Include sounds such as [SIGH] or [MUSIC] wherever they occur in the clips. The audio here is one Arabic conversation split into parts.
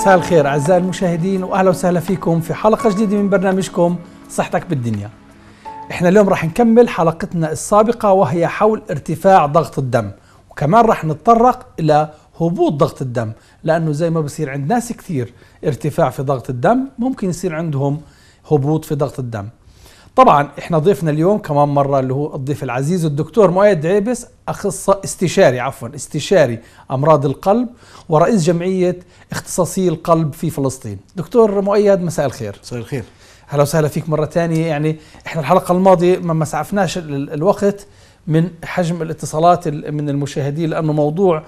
مساء الخير أعزائي المشاهدين وأهلا وسهلا فيكم في حلقة جديدة من برنامجكم صحتك بالدنيا احنا اليوم راح نكمل حلقتنا السابقة وهي حول ارتفاع ضغط الدم وكمان راح نتطرق إلى هبوط ضغط الدم لأنه زي ما بصير عند ناس كثير ارتفاع في ضغط الدم ممكن يصير عندهم هبوط في ضغط الدم طبعا احنا ضيفنا اليوم كمان مره اللي هو الضيف العزيز الدكتور مؤيد عيبس اخصائي استشاري عفوا استشاري امراض القلب ورئيس جمعيه اختصاصي القلب في فلسطين دكتور مؤيد مساء الخير مساء الخير اهلا وسهلا فيك مره ثانيه يعني احنا الحلقه الماضيه ما سعفناش الوقت من حجم الاتصالات من المشاهدين لانه موضوع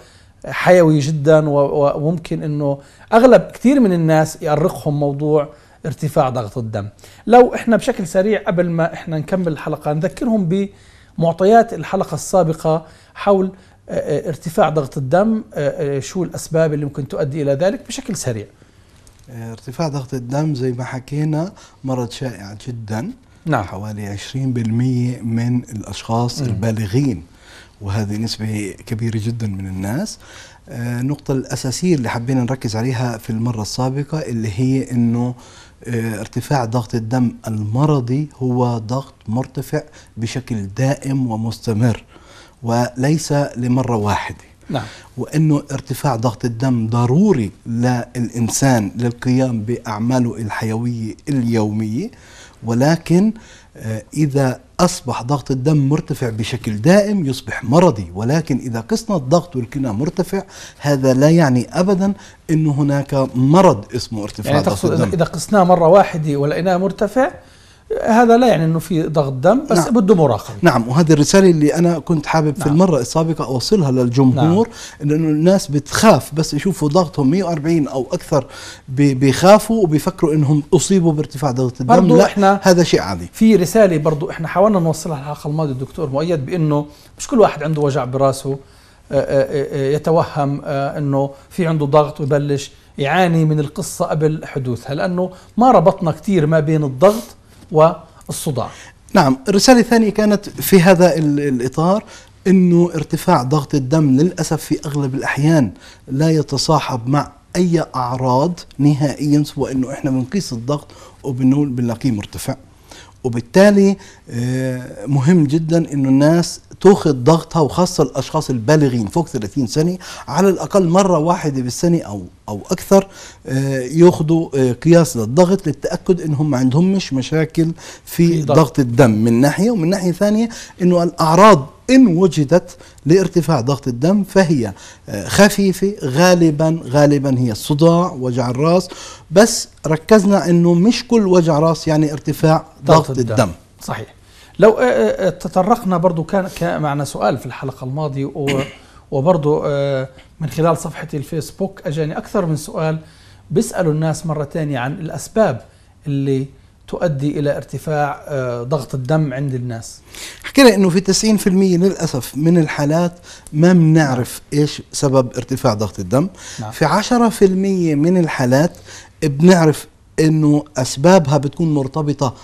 حيوي جدا وممكن انه اغلب كثير من الناس يأرقهم موضوع ارتفاع ضغط الدم لو احنا بشكل سريع قبل ما احنا نكمل الحلقة نذكرهم بمعطيات الحلقة السابقة حول آه، آه، ارتفاع ضغط الدم آه، شو الأسباب اللي ممكن تؤدي إلى ذلك بشكل سريع ارتفاع ضغط الدم زي ما حكينا مرض شائع جدا نعم. حوالي 20% من الأشخاص م. البالغين وهذه نسبة كبيرة جدا من الناس النقطة الأساسية اللي حبينا نركز عليها في المرة السابقة اللي هي أنه آه، ارتفاع ضغط الدم المرضي هو ضغط مرتفع بشكل دائم ومستمر وليس لمرة واحدة نعم. وأنه ارتفاع ضغط الدم ضروري للإنسان للقيام بأعماله الحيوية اليومية ولكن آه، إذا أصبح ضغط الدم مرتفع بشكل دائم يصبح مرضي ولكن إذا قسنا الضغط والكلى مرتفع هذا لا يعني أبدا أنه هناك مرض اسمه ارتفاع يعني ضغط الدم إذا قسناه مرة واحدة ولقيناه مرتفع هذا لا يعني انه في ضغط دم بس نعم. بده مراقبه نعم وهذه الرساله اللي انا كنت حابب نعم. في المره السابقه اوصلها للجمهور نعم. لانه الناس بتخاف بس يشوفوا ضغطهم 140 او اكثر بيخافوا وبيفكروا انهم اصيبوا بارتفاع ضغط الدم برضو لا احنا هذا شيء عادي في رساله برضو احنا حاولنا نوصلها الحلقه الماضيه الدكتور مؤيد بانه مش كل واحد عنده وجع براسه آه، آه، آه، يتوهم انه في عنده ضغط ويبلش يعاني من القصه قبل حدوثها لانه ما ربطنا كثير ما بين الضغط والصداع نعم الرسالة الثانية كانت في هذا الإطار أنه ارتفاع ضغط الدم للأسف في أغلب الأحيان لا يتصاحب مع أي أعراض نهائيا سوى أنه إحنا بنقيس الضغط وبنقول بنلاقيه مرتفع وبالتالي آه، مهم جدا انه الناس تاخد ضغطها وخاصه الاشخاص البالغين فوق 30 سنه على الاقل مره واحده بالسنه او او اكثر آه، ياخذوا آه، قياس للضغط للتاكد انهم ما عندهمش مشاكل في ضغط الدم من ناحيه ومن ناحيه ثانيه انه الاعراض إن وجدت لارتفاع ضغط الدم فهي آه، خفيفة غالبا غالبا هي الصداع وجع الراس بس ركزنا أنه مش كل وجع راس يعني ارتفاع ضغط, ضغط الدم, الدم. صحيح لو آه، آه، آه، تطرقنا برضو كان معنا سؤال في الحلقة الماضية [COUGHS] وبرضو من خلال صفحة الفيسبوك أجاني أكثر من سؤال بيسألوا الناس مرة تانية عن الأسباب اللي تؤدي الى ارتفاع ضغط الدم عند الناس حكينا انه في 90% للاسف من الحالات ما بنعرف ايش سبب ارتفاع ضغط الدم نعم. في 10% من الحالات بنعرف انه اسبابها بتكون مرتبطه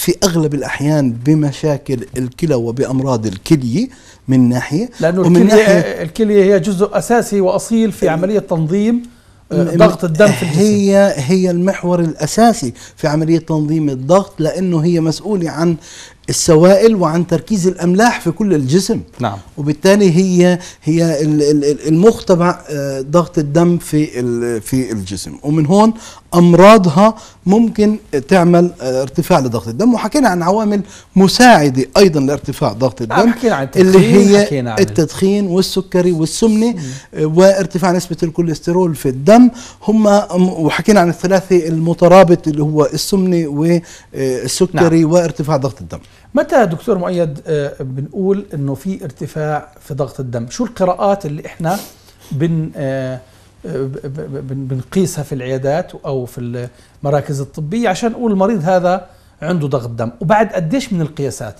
في اغلب الاحيان بمشاكل الكلى وبامراض الكلي من ناحيه لانه ومن الكليه ناحية الكليه هي جزء اساسي واصيل في عمليه تنظيم آه، ضغط الدم في الجسم هي هي المحور الاساسي في عمليه تنظيم الضغط لانه هي مسؤوله عن السوائل وعن تركيز الاملاح في كل الجسم نعم وبالتالي هي هي المخ تبع آه، ضغط الدم في في الجسم ومن هون امراضها ممكن تعمل آه، ارتفاع لضغط الدم وحكينا عن عوامل مساعده ايضا لارتفاع ضغط آه، الدم حكينا عن التدخين اللي هي حكينا عن التدخين والسكري والسمنه وارتفاع نسبه الكوليسترول في الدم هم وحكينا عن الثلاثه المترابط اللي هو السمنه والسكري نعم. وارتفاع ضغط الدم متى دكتور مؤيد آه، بنقول انه في ارتفاع في ضغط الدم شو القراءات اللي احنا آه، آه، بن بنقيسها في العيادات او في المراكز الطبيه عشان نقول المريض هذا عنده ضغط دم وبعد قديش من القياسات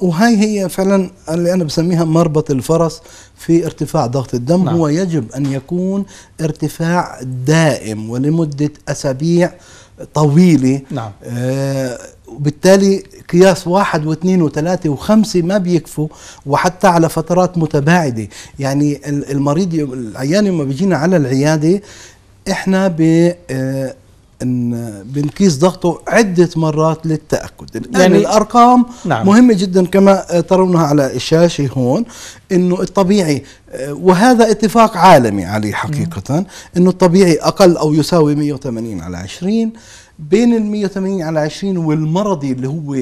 وهي هي فعلا اللي انا بسميها مربط الفرس في ارتفاع ضغط الدم نعم. هو يجب ان يكون ارتفاع دائم ولمده اسابيع طويله نعم آه وبالتالي قياس واحد واثنين وثلاثة وخمسة ما بيكفوا وحتى على فترات متباعدة يعني المريض العيان لما بيجينا على العيادة احنا آه، ان بنقيس ضغطه عده مرات للتاكد الان يعني, يعني الارقام نعم. مهمه جدا كما ترونها على الشاشه هون انه الطبيعي وهذا اتفاق عالمي عليه حقيقه انه الطبيعي اقل او يساوي 180 على 20 بين ال 180 على 20 والمرضي اللي هو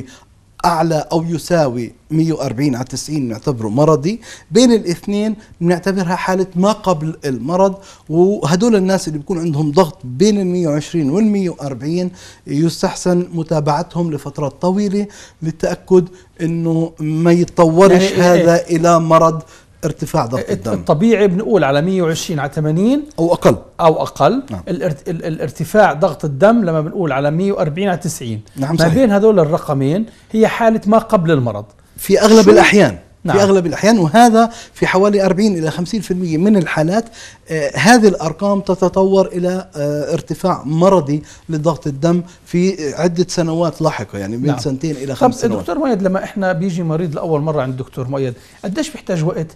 أعلى أو يساوي 140 على 90 نعتبره مرضي بين الاثنين بنعتبرها حالة ما قبل المرض وهدول الناس اللي بيكون عندهم ضغط بين ال 120 وال 140 يستحسن متابعتهم لفترات طويلة للتأكد أنه ما يتطورش يعني إيه؟ هذا إلى مرض ارتفاع ضغط الدم الطبيعي بنقول على 120 على 80 او اقل او اقل نعم. الارتفاع ضغط الدم لما بنقول على 140 على 90 نعم ما صحيح. بين هذول الرقمين هي حاله ما قبل المرض في اغلب الاحيان نعم. في اغلب الاحيان وهذا في حوالي 40 الى 50% من الحالات آه هذه الارقام تتطور الى آه ارتفاع مرضي لضغط الدم في عده سنوات لاحقه يعني من نعم. سنتين الى خمس طب سنوات دكتور مؤيد لما احنا بيجي مريض لاول مره عند الدكتور مؤيد قديش بيحتاج وقت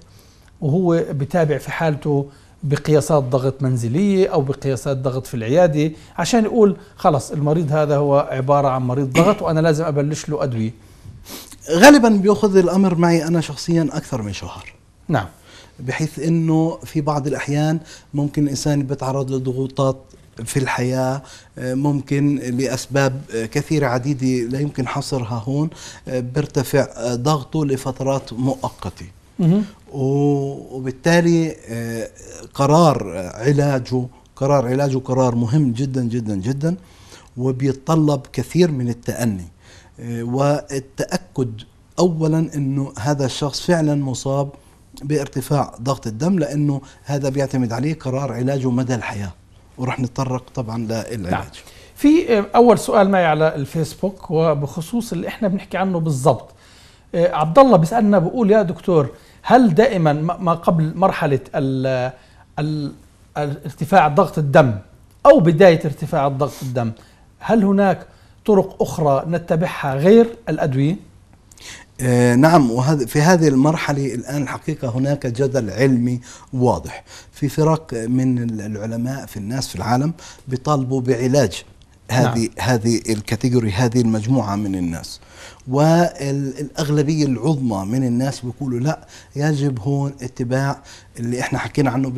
وهو بتابع في حالته بقياسات ضغط منزلية أو بقياسات ضغط في العيادة عشان يقول خلص المريض هذا هو عبارة عن مريض ضغط وأنا لازم أبلش له أدوية غالبا بياخذ الامر معي انا شخصيا اكثر من شهر نعم بحيث انه في بعض الاحيان ممكن الانسان بيتعرض لضغوطات في الحياة ممكن لأسباب كثيرة عديدة لا يمكن حصرها هون بيرتفع ضغطه لفترات مؤقتة وبالتالي قرار علاجه قرار علاجه قرار مهم جدا جدا جدا وبيتطلب كثير من التأني والتأكد أولا أنه هذا الشخص فعلا مصاب بارتفاع ضغط الدم لأنه هذا بيعتمد عليه قرار علاجه مدى الحياة ورح نتطرق طبعا للعلاج نعم. في أول سؤال معي على الفيسبوك وبخصوص اللي احنا بنحكي عنه بالضبط آه، عبد الله بيسالنا بيقول يا دكتور هل دائما ما قبل مرحله الـ الـ ارتفاع ضغط الدم او بدايه ارتفاع ضغط الدم هل هناك طرق أخرى نتبعها غير الأدوية؟ آه نعم وهذا في هذه المرحلة الآن الحقيقة هناك جدل علمي واضح في فرق من العلماء في الناس في العالم بيطالبوا بعلاج هذه نعم. هذه الكاتيجوري هذه المجموعه من الناس والاغلبيه العظمى من الناس بيقولوا لا يجب هون اتباع اللي احنا حكينا عنه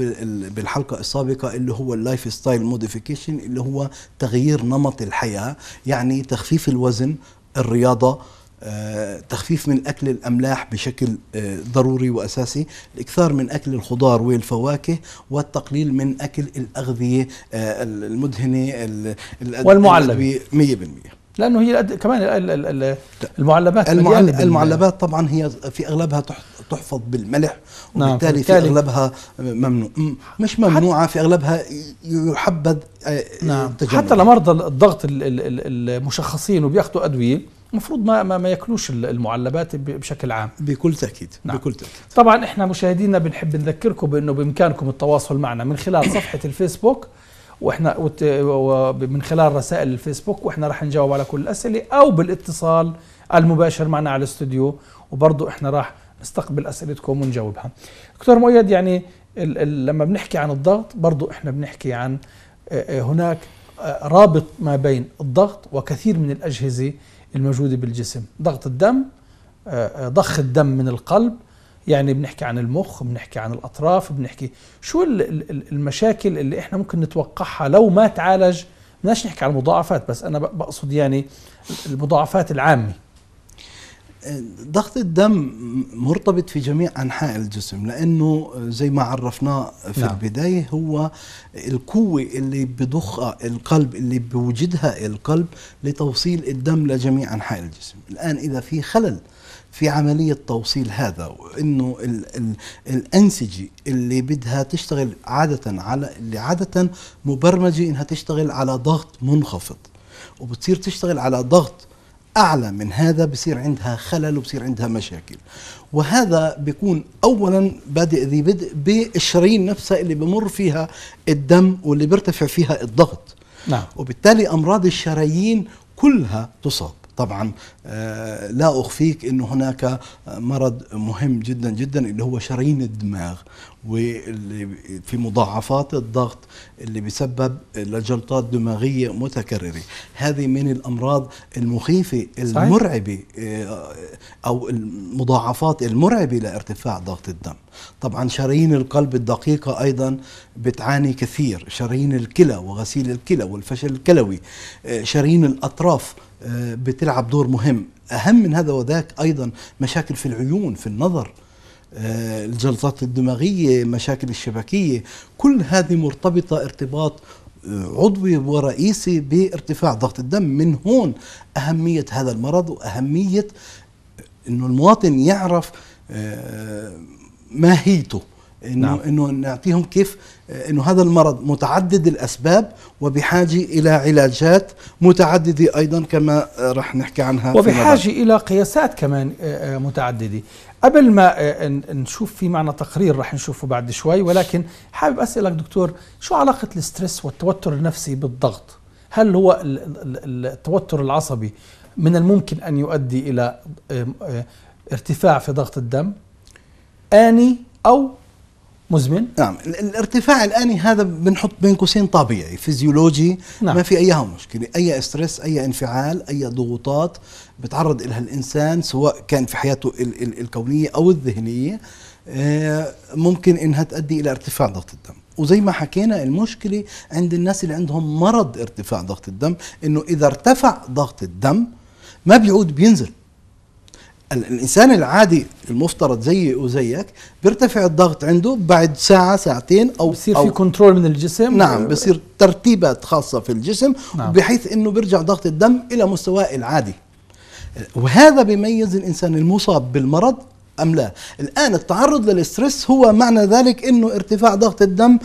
بالحلقه السابقه اللي هو اللايف ستايل موديفيكيشن اللي هو تغيير نمط الحياه يعني تخفيف الوزن الرياضه آه، تخفيف من أكل الأملاح بشكل آه، ضروري وأساسي الإكثار من أكل الخضار والفواكه والتقليل من أكل الأغذية آه، المدهنة والمعلبة 100% لانه هي كمان المعلبات المعلبات, المعلبات طبعا هي في اغلبها تحفظ بالملح نعم، وبالتالي نعم في اغلبها ممنوع مش ممنوعه في اغلبها يحبذ نعم حتى لمرضى الضغط المشخصين وبياخذوا ادويه المفروض ما ما ياكلوش المعلبات بشكل عام بكل تاكيد نعم. بكل تاكيد طبعا احنا مشاهدينا بنحب نذكركم بانه بامكانكم التواصل معنا من خلال صفحه الفيسبوك واحنا من خلال رسائل الفيسبوك واحنا راح نجاوب على كل الاسئله او بالاتصال المباشر معنا على الاستوديو وبرضه احنا راح نستقبل اسئلتكم ونجاوبها دكتور مؤيد يعني ال ال لما بنحكي عن الضغط برضه احنا بنحكي عن آه، آه، هناك آه، رابط ما بين الضغط وكثير من الاجهزه الموجودة بالجسم ضغط الدم آه، آه، ضخ الدم من القلب يعني بنحكي عن المخ بنحكي عن الأطراف بنحكي شو المشاكل اللي احنا ممكن نتوقعها لو ما تعالج بدناش نحكي عن المضاعفات بس أنا بقصد يعني المضاعفات العامة ضغط الدم مرتبط في جميع انحاء الجسم لانه زي ما عرفناه في نعم. البدايه هو القوه اللي بضخها القلب اللي بوجدها القلب لتوصيل الدم لجميع انحاء الجسم الان اذا في خلل في عملية توصيل هذا وإنه الـ الـ الأنسجة اللي بدها تشتغل عادة على اللي عادة مبرمجة إنها تشتغل على ضغط منخفض وبتصير تشتغل على ضغط اعلى من هذا بصير عندها خلل وبصير عندها مشاكل وهذا بيكون اولا بادئ ذي بدء بالشرايين نفسها اللي بمر فيها الدم واللي بيرتفع فيها الضغط نعم. وبالتالي امراض الشرايين كلها تصاب طبعا آه، لا أخفيك انه هناك مرض مهم جدا جدا اللي هو شرايين الدماغ واللي في مضاعفات الضغط اللي بيسبب لجلطات دماغية متكررة هذه من الأمراض المخيفة المرعبة آه، أو المضاعفات المرعبة لارتفاع ضغط الدم طبعا شرايين القلب الدقيقة أيضا بتعاني كثير شرايين الكلى وغسيل الكلى والفشل الكلوي آه، شرايين الأطراف آه، بتلعب دور مهم اهم من هذا وذاك ايضا مشاكل في العيون في النظر آه، الجلطات الدماغيه مشاكل الشبكيه كل هذه مرتبطه ارتباط آه، عضوي ورئيسي بارتفاع ضغط الدم من هون اهميه هذا المرض واهميه انه المواطن يعرف ماهيته انه نعم. انه نعطيهم كيف آه، انه هذا المرض متعدد الاسباب وبحاجه الى علاجات متعدده ايضا كما آه، رح نحكي عنها وبحاجه الى قياسات كمان آه، متعدده قبل ما نشوف في معنا تقرير رح نشوفه بعد شوي ولكن حابب اسالك دكتور شو علاقه الاسترس والتوتر النفسي بالضغط هل هو التوتر العصبي من الممكن ان يؤدي الى ارتفاع في ضغط الدم اني او مزمن نعم الارتفاع الآني هذا بنحط بين قوسين طبيعي فيزيولوجي نعم. ما في أيها مشكلة أي استرس أي انفعال أي ضغوطات بتعرض لها الإنسان سواء كان في حياته ال ال الكونية أو الذهنية آه، ممكن إنها تؤدي إلى ارتفاع ضغط الدم وزي ما حكينا المشكلة عند الناس اللي عندهم مرض ارتفاع ضغط الدم إنه إذا ارتفع ضغط الدم ما بيعود بينزل الانسان العادي المفترض زيي وزيك بيرتفع الضغط عنده بعد ساعه ساعتين او بصير في كنترول من الجسم نعم بصير ترتيبات خاصه في الجسم نعم. بحيث انه بيرجع ضغط الدم الى مستواه العادي وهذا بيميز الانسان المصاب بالمرض ام لا الان التعرض للاسترس هو معنى ذلك انه ارتفاع ضغط الدم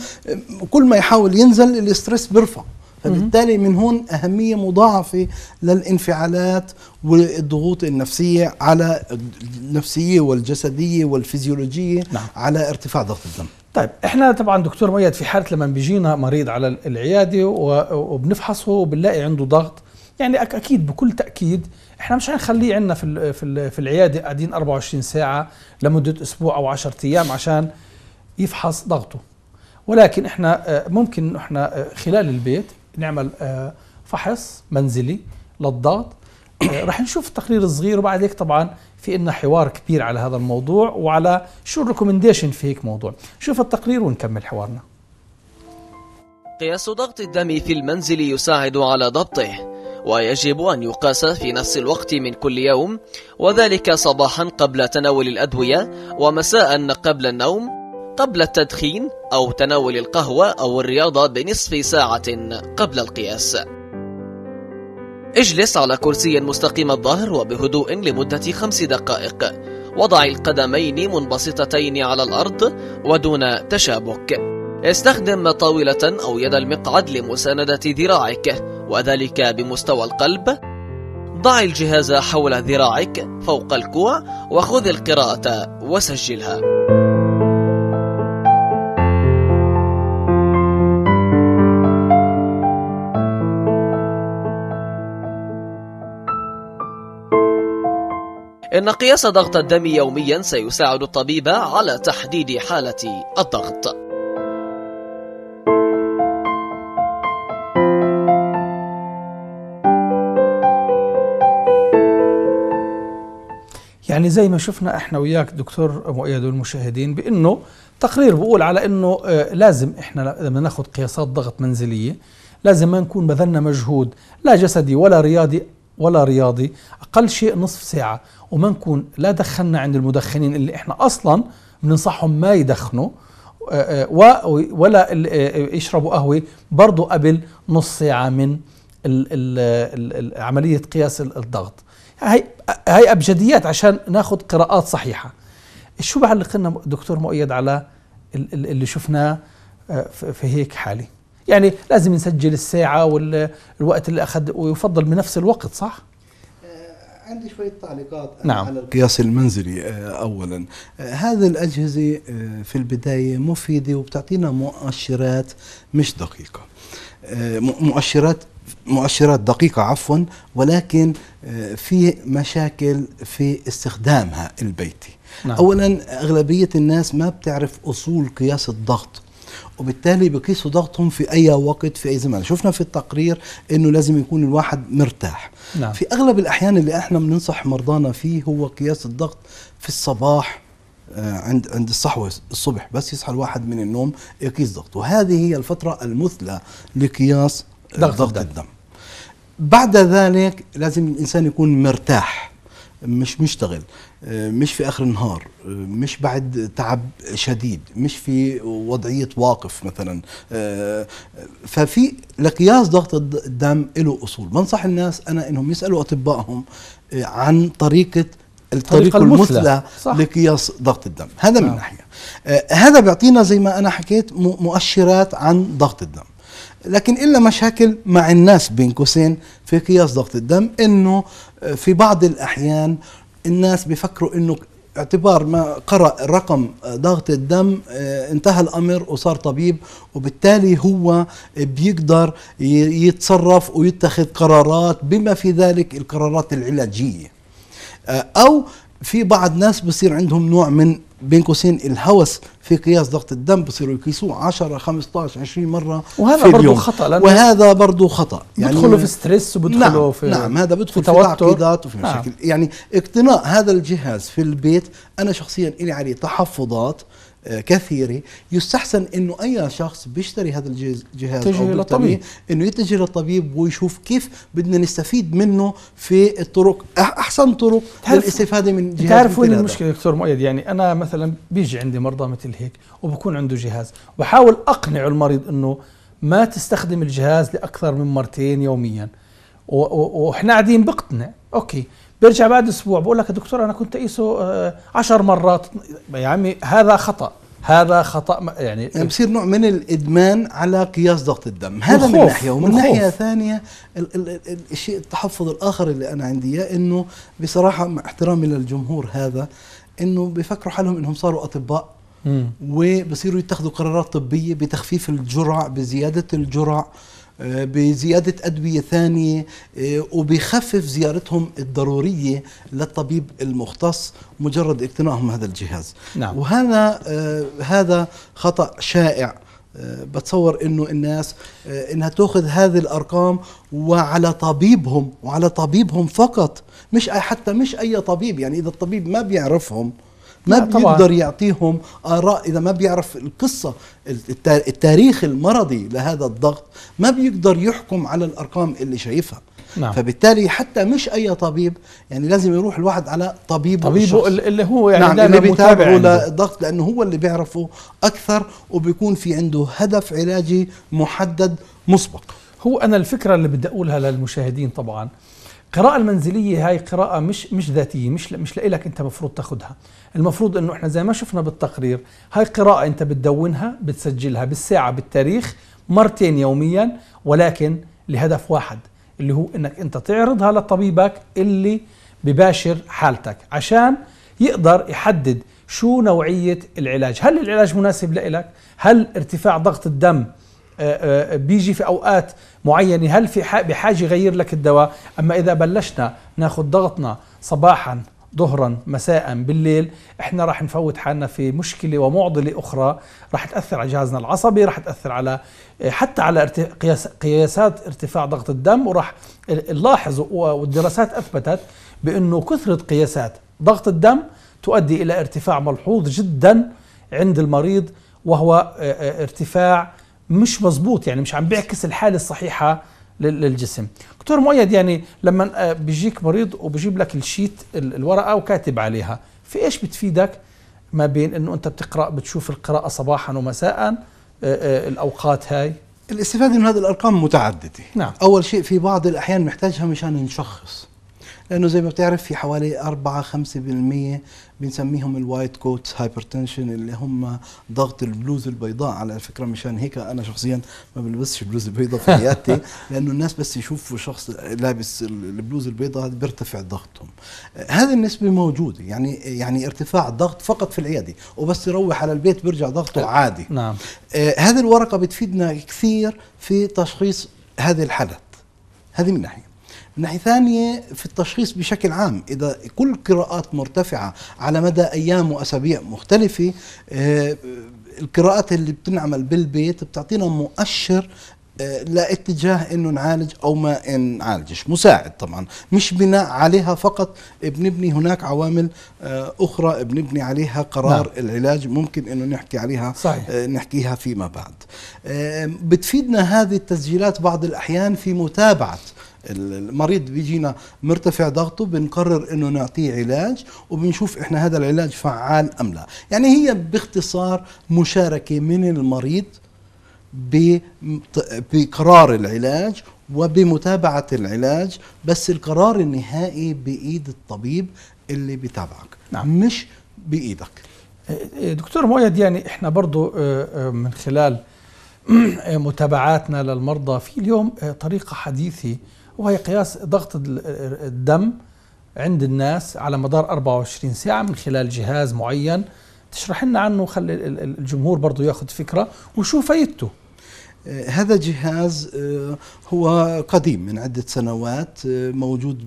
كل ما يحاول ينزل الاسترس بيرفع فبالتالي من هون أهمية مضاعفة للانفعالات والضغوط النفسية على النفسية والجسدية والفيزيولوجية نعم. على ارتفاع ضغط الدم طيب احنا طبعا دكتور ميد في حاله لما بيجينا مريض على العياده وبنفحصه وبنلاقي عنده ضغط يعني اكيد بكل تاكيد احنا مش هنخليه عندنا في في العياده قاعدين 24 ساعه لمده اسبوع او 10 ايام عشان يفحص ضغطه ولكن احنا آه، ممكن احنا آه، خلال البيت نعمل آه، فحص منزلي للضغط آه، رح نشوف تقرير صغير وبعد هيك طبعا في إن حوار كبير على هذا الموضوع وعلى شو الريكومنديشن في هيك موضوع شوف التقرير ونكمل حوارنا قياس ضغط الدم في المنزل يساعد على ضبطه ويجب أن يقاس في نفس الوقت من كل يوم وذلك صباحا قبل تناول الأدوية ومساء قبل النوم قبل التدخين أو تناول القهوة أو الرياضة بنصف ساعة قبل القياس اجلس على كرسي مستقيم الظهر وبهدوء لمدة خمس دقائق وضع القدمين منبسطتين على الأرض ودون تشابك استخدم طاولة أو يد المقعد لمساندة ذراعك وذلك بمستوى القلب ضع الجهاز حول ذراعك فوق الكوع وخذ القراءة وسجلها إن قياس ضغط الدم يوميا سيساعد الطبيب على تحديد حالة الضغط يعني زي ما شفنا احنا وياك دكتور مؤيد والمشاهدين بانه تقرير بقول على انه آه، لازم احنا لما ناخذ قياسات ضغط منزليه لازم ما نكون بذلنا مجهود لا جسدي ولا رياضي ولا رياضي اقل شيء نصف ساعه وما نكون لا دخلنا عند المدخنين اللي احنا اصلا بننصحهم ما يدخنوا آه، آه، ولا آه، يشربوا قهوه برضه قبل نص ساعه من عمليه قياس الضغط هي هي ابجديات عشان ناخذ قراءات صحيحه شو بعلق لنا دكتور مؤيد على اللي شفناه في هيك حاله يعني لازم نسجل الساعه والوقت اللي اخذ ويفضل بنفس الوقت صح عندي شوية تعليقات نعم. على القياس المنزلي آه، أولا آه، هذه الأجهزة آه، في البداية مفيدة وبتعطينا مؤشرات مش دقيقة مؤشرات مؤشرات دقيقة عفوا ولكن في مشاكل في استخدامها البيتي نعم. أولا أغلبية الناس ما بتعرف أصول قياس الضغط وبالتالي بيقيسوا ضغطهم في اي وقت في اي زمان شفنا في التقرير انه لازم يكون الواحد مرتاح نعم. في اغلب الاحيان اللي احنا بننصح مرضانا فيه هو قياس الضغط في الصباح آه، عند عند الصحوه الصبح بس يصحى الواحد من النوم يقيس ضغطه وهذه هي الفتره المثلى لقياس آه، ضغط, ضغط الدم. الدم بعد ذلك لازم الانسان يكون مرتاح مش مشتغل آه، مش في اخر النهار آه، مش بعد تعب شديد مش في وضعيه واقف مثلا آه، ففي لقياس ضغط الدم له اصول بنصح الناس انا انهم يسالوا اطبائهم عن طريقه الطريقه المثلى لقياس ضغط الدم هذا من ناحيه هذا بيعطينا زي ما انا حكيت مؤشرات عن ضغط الدم لكن الا مشاكل مع الناس بين قوسين في قياس ضغط الدم انه في بعض الاحيان الناس بيفكروا انه اعتبار ما قرأ رقم آه، ضغط الدم آه، انتهى الأمر وصار طبيب وبالتالي هو بيقدر يتصرف ويتخذ قرارات بما في ذلك القرارات العلاجية آه، أو في بعض ناس بصير عندهم نوع من بين قوسين الهوس في قياس ضغط الدم بصيروا يقيسوه 10 15 20 مره وهذا في برضه خطا وهذا برضه خطا يعني بدخلوا في ستريس وبدخلوا نعم في نعم هذا بدخل في, في تعقيدات وفي نعم. مشاكل نعم يعني اقتناء هذا الجهاز في البيت انا شخصيا الي عليه تحفظات آه، كثيره يستحسن انه اي شخص بيشتري هذا الجهاز او للطبيب انه يتجه للطبيب ويشوف كيف بدنا نستفيد منه في الطرق احسن طرق للاستفاده من جهاز تعرف وين المشكله دكتور مؤيد يعني انا مثلا بيجي عندي مرضى مثل هيك وبكون عنده جهاز وحاول اقنع المريض انه ما تستخدم الجهاز لاكثر من مرتين يوميا واحنا قاعدين بقتنع اوكي بيرجع بعد اسبوع بقول لك يا دكتور انا كنت اقيسه آه، عشر مرات يا عمي هذا خطا هذا خطا يعني يعني بصير نوع من الادمان على قياس ضغط الدم هذا من ناحيه ومن من ناحيه ثانيه ال ال ال الشيء التحفظ الاخر اللي انا عندي اياه انه بصراحه مع احترامي للجمهور هذا انه بيفكروا حالهم انهم صاروا اطباء وبصيروا يتخذوا قرارات طبيه بتخفيف الجرع بزياده الجرع آه، بزيادة أدوية ثانية آه، وبخفف زيارتهم الضرورية للطبيب المختص مجرد اقتنائهم هذا الجهاز نعم. وهذا آه، هذا خطأ شائع بتصور انه الناس انها تاخذ هذه الارقام وعلى طبيبهم وعلى طبيبهم فقط مش حتى مش اي طبيب يعني اذا الطبيب ما بيعرفهم ما بيقدر يعطيهم اراء اذا ما بيعرف القصه التاريخ المرضي لهذا الضغط ما بيقدر يحكم على الارقام اللي شايفها نعم. فبالتالي حتى مش اي طبيب يعني لازم يروح الواحد على طبيبه طبيبه اللي هو يعني نعم اللي بيتابعه للضغط لانه هو اللي بيعرفه اكثر وبيكون في عنده هدف علاجي محدد مسبق هو انا الفكره اللي بدي اقولها للمشاهدين طبعا القراءة المنزلية هاي قراءة مش مش ذاتية مش مش لإلك أنت مفروض تاخذها، المفروض إنه إحنا زي ما شفنا بالتقرير هاي قراءة أنت بتدونها بتسجلها بالساعة بالتاريخ مرتين يوميا ولكن لهدف واحد اللي هو إنك أنت تعرضها لطبيبك اللي بباشر حالتك عشان يقدر يحدد شو نوعية العلاج هل العلاج مناسب لإلك هل ارتفاع ضغط الدم آه، آه، بيجي في أوقات معينة هل في بحاجة يغير لك الدواء أما إذا بلشنا ناخذ ضغطنا صباحا ظهرا مساء بالليل احنا راح نفوت حالنا في مشكله ومعضله اخرى راح تاثر على جهازنا العصبي راح تاثر على إيه، حتى على قياسات ارتفاع ضغط الدم وراح نلاحظ والدراسات اثبتت بانه كثره قياسات ضغط الدم تؤدي الى ارتفاع ملحوظ جدا عند المريض وهو إيه، إيه، ارتفاع مش مزبوط يعني مش عم بيعكس الحاله الصحيحه للجسم دكتور مؤيد يعني لما آه، بيجيك مريض وبجيب لك الشيت الورقه وكاتب عليها في ايش بتفيدك ما بين انه انت بتقرا بتشوف القراءه صباحا ومساء آه، آه، الاوقات هاي الاستفاده من هذه الارقام متعدده نعم. اول شيء في بعض الاحيان نحتاجها مشان نشخص لانه زي ما بتعرف في حوالي 4 5% بنسميهم الوايت كوت هايبرتنشن اللي هم ضغط البلوز البيضاء على فكره مشان هيك انا شخصيا ما بلبسش بلوز بيضاء في عيادتي [LAUGHS] لانه الناس بس يشوفوا شخص لابس البلوز البيضاء هذا بيرتفع ضغطهم هذه النسبه موجوده يعني يعني ارتفاع الضغط فقط في العياده وبس يروح على البيت بيرجع ضغطه أه، عادي نعم آه، هذه الورقه بتفيدنا كثير في تشخيص هذه الحالات هذه من ناحيه من ناحية ثانية في التشخيص بشكل عام إذا كل قراءات مرتفعة على مدى أيام وأسابيع مختلفة آه، القراءات اللي بتنعمل بالبيت بتعطينا مؤشر آه، لاتجاه انه نعالج او ما نعالجش مساعد طبعا مش بناء عليها فقط بنبني هناك عوامل آه، اخرى بنبني عليها قرار نعم. العلاج ممكن انه نحكي عليها صحيح. نحكيها فيما بعد بتفيدنا هذه التسجيلات بعض الاحيان في متابعه المريض بيجينا مرتفع ضغطه بنقرر انه نعطيه علاج وبنشوف احنا هذا العلاج فعال ام لا يعني هي باختصار مشاركه من المريض بقرار العلاج وبمتابعه العلاج بس القرار النهائي بايد الطبيب اللي بيتابعك نعم. مش بايدك إيه، إيه، دكتور مؤيد يعني احنا برضو إيه، من خلال [CLEARS THROAT] متابعاتنا للمرضى في اليوم طريقه حديثه وهي قياس ضغط الدم عند الناس على مدار 24 ساعة من خلال جهاز معين تشرح لنا عنه وخلي الجمهور برضه ياخذ فكرة وشو فايدته آه، هذا جهاز آه، هو قديم من عدة سنوات آه، موجود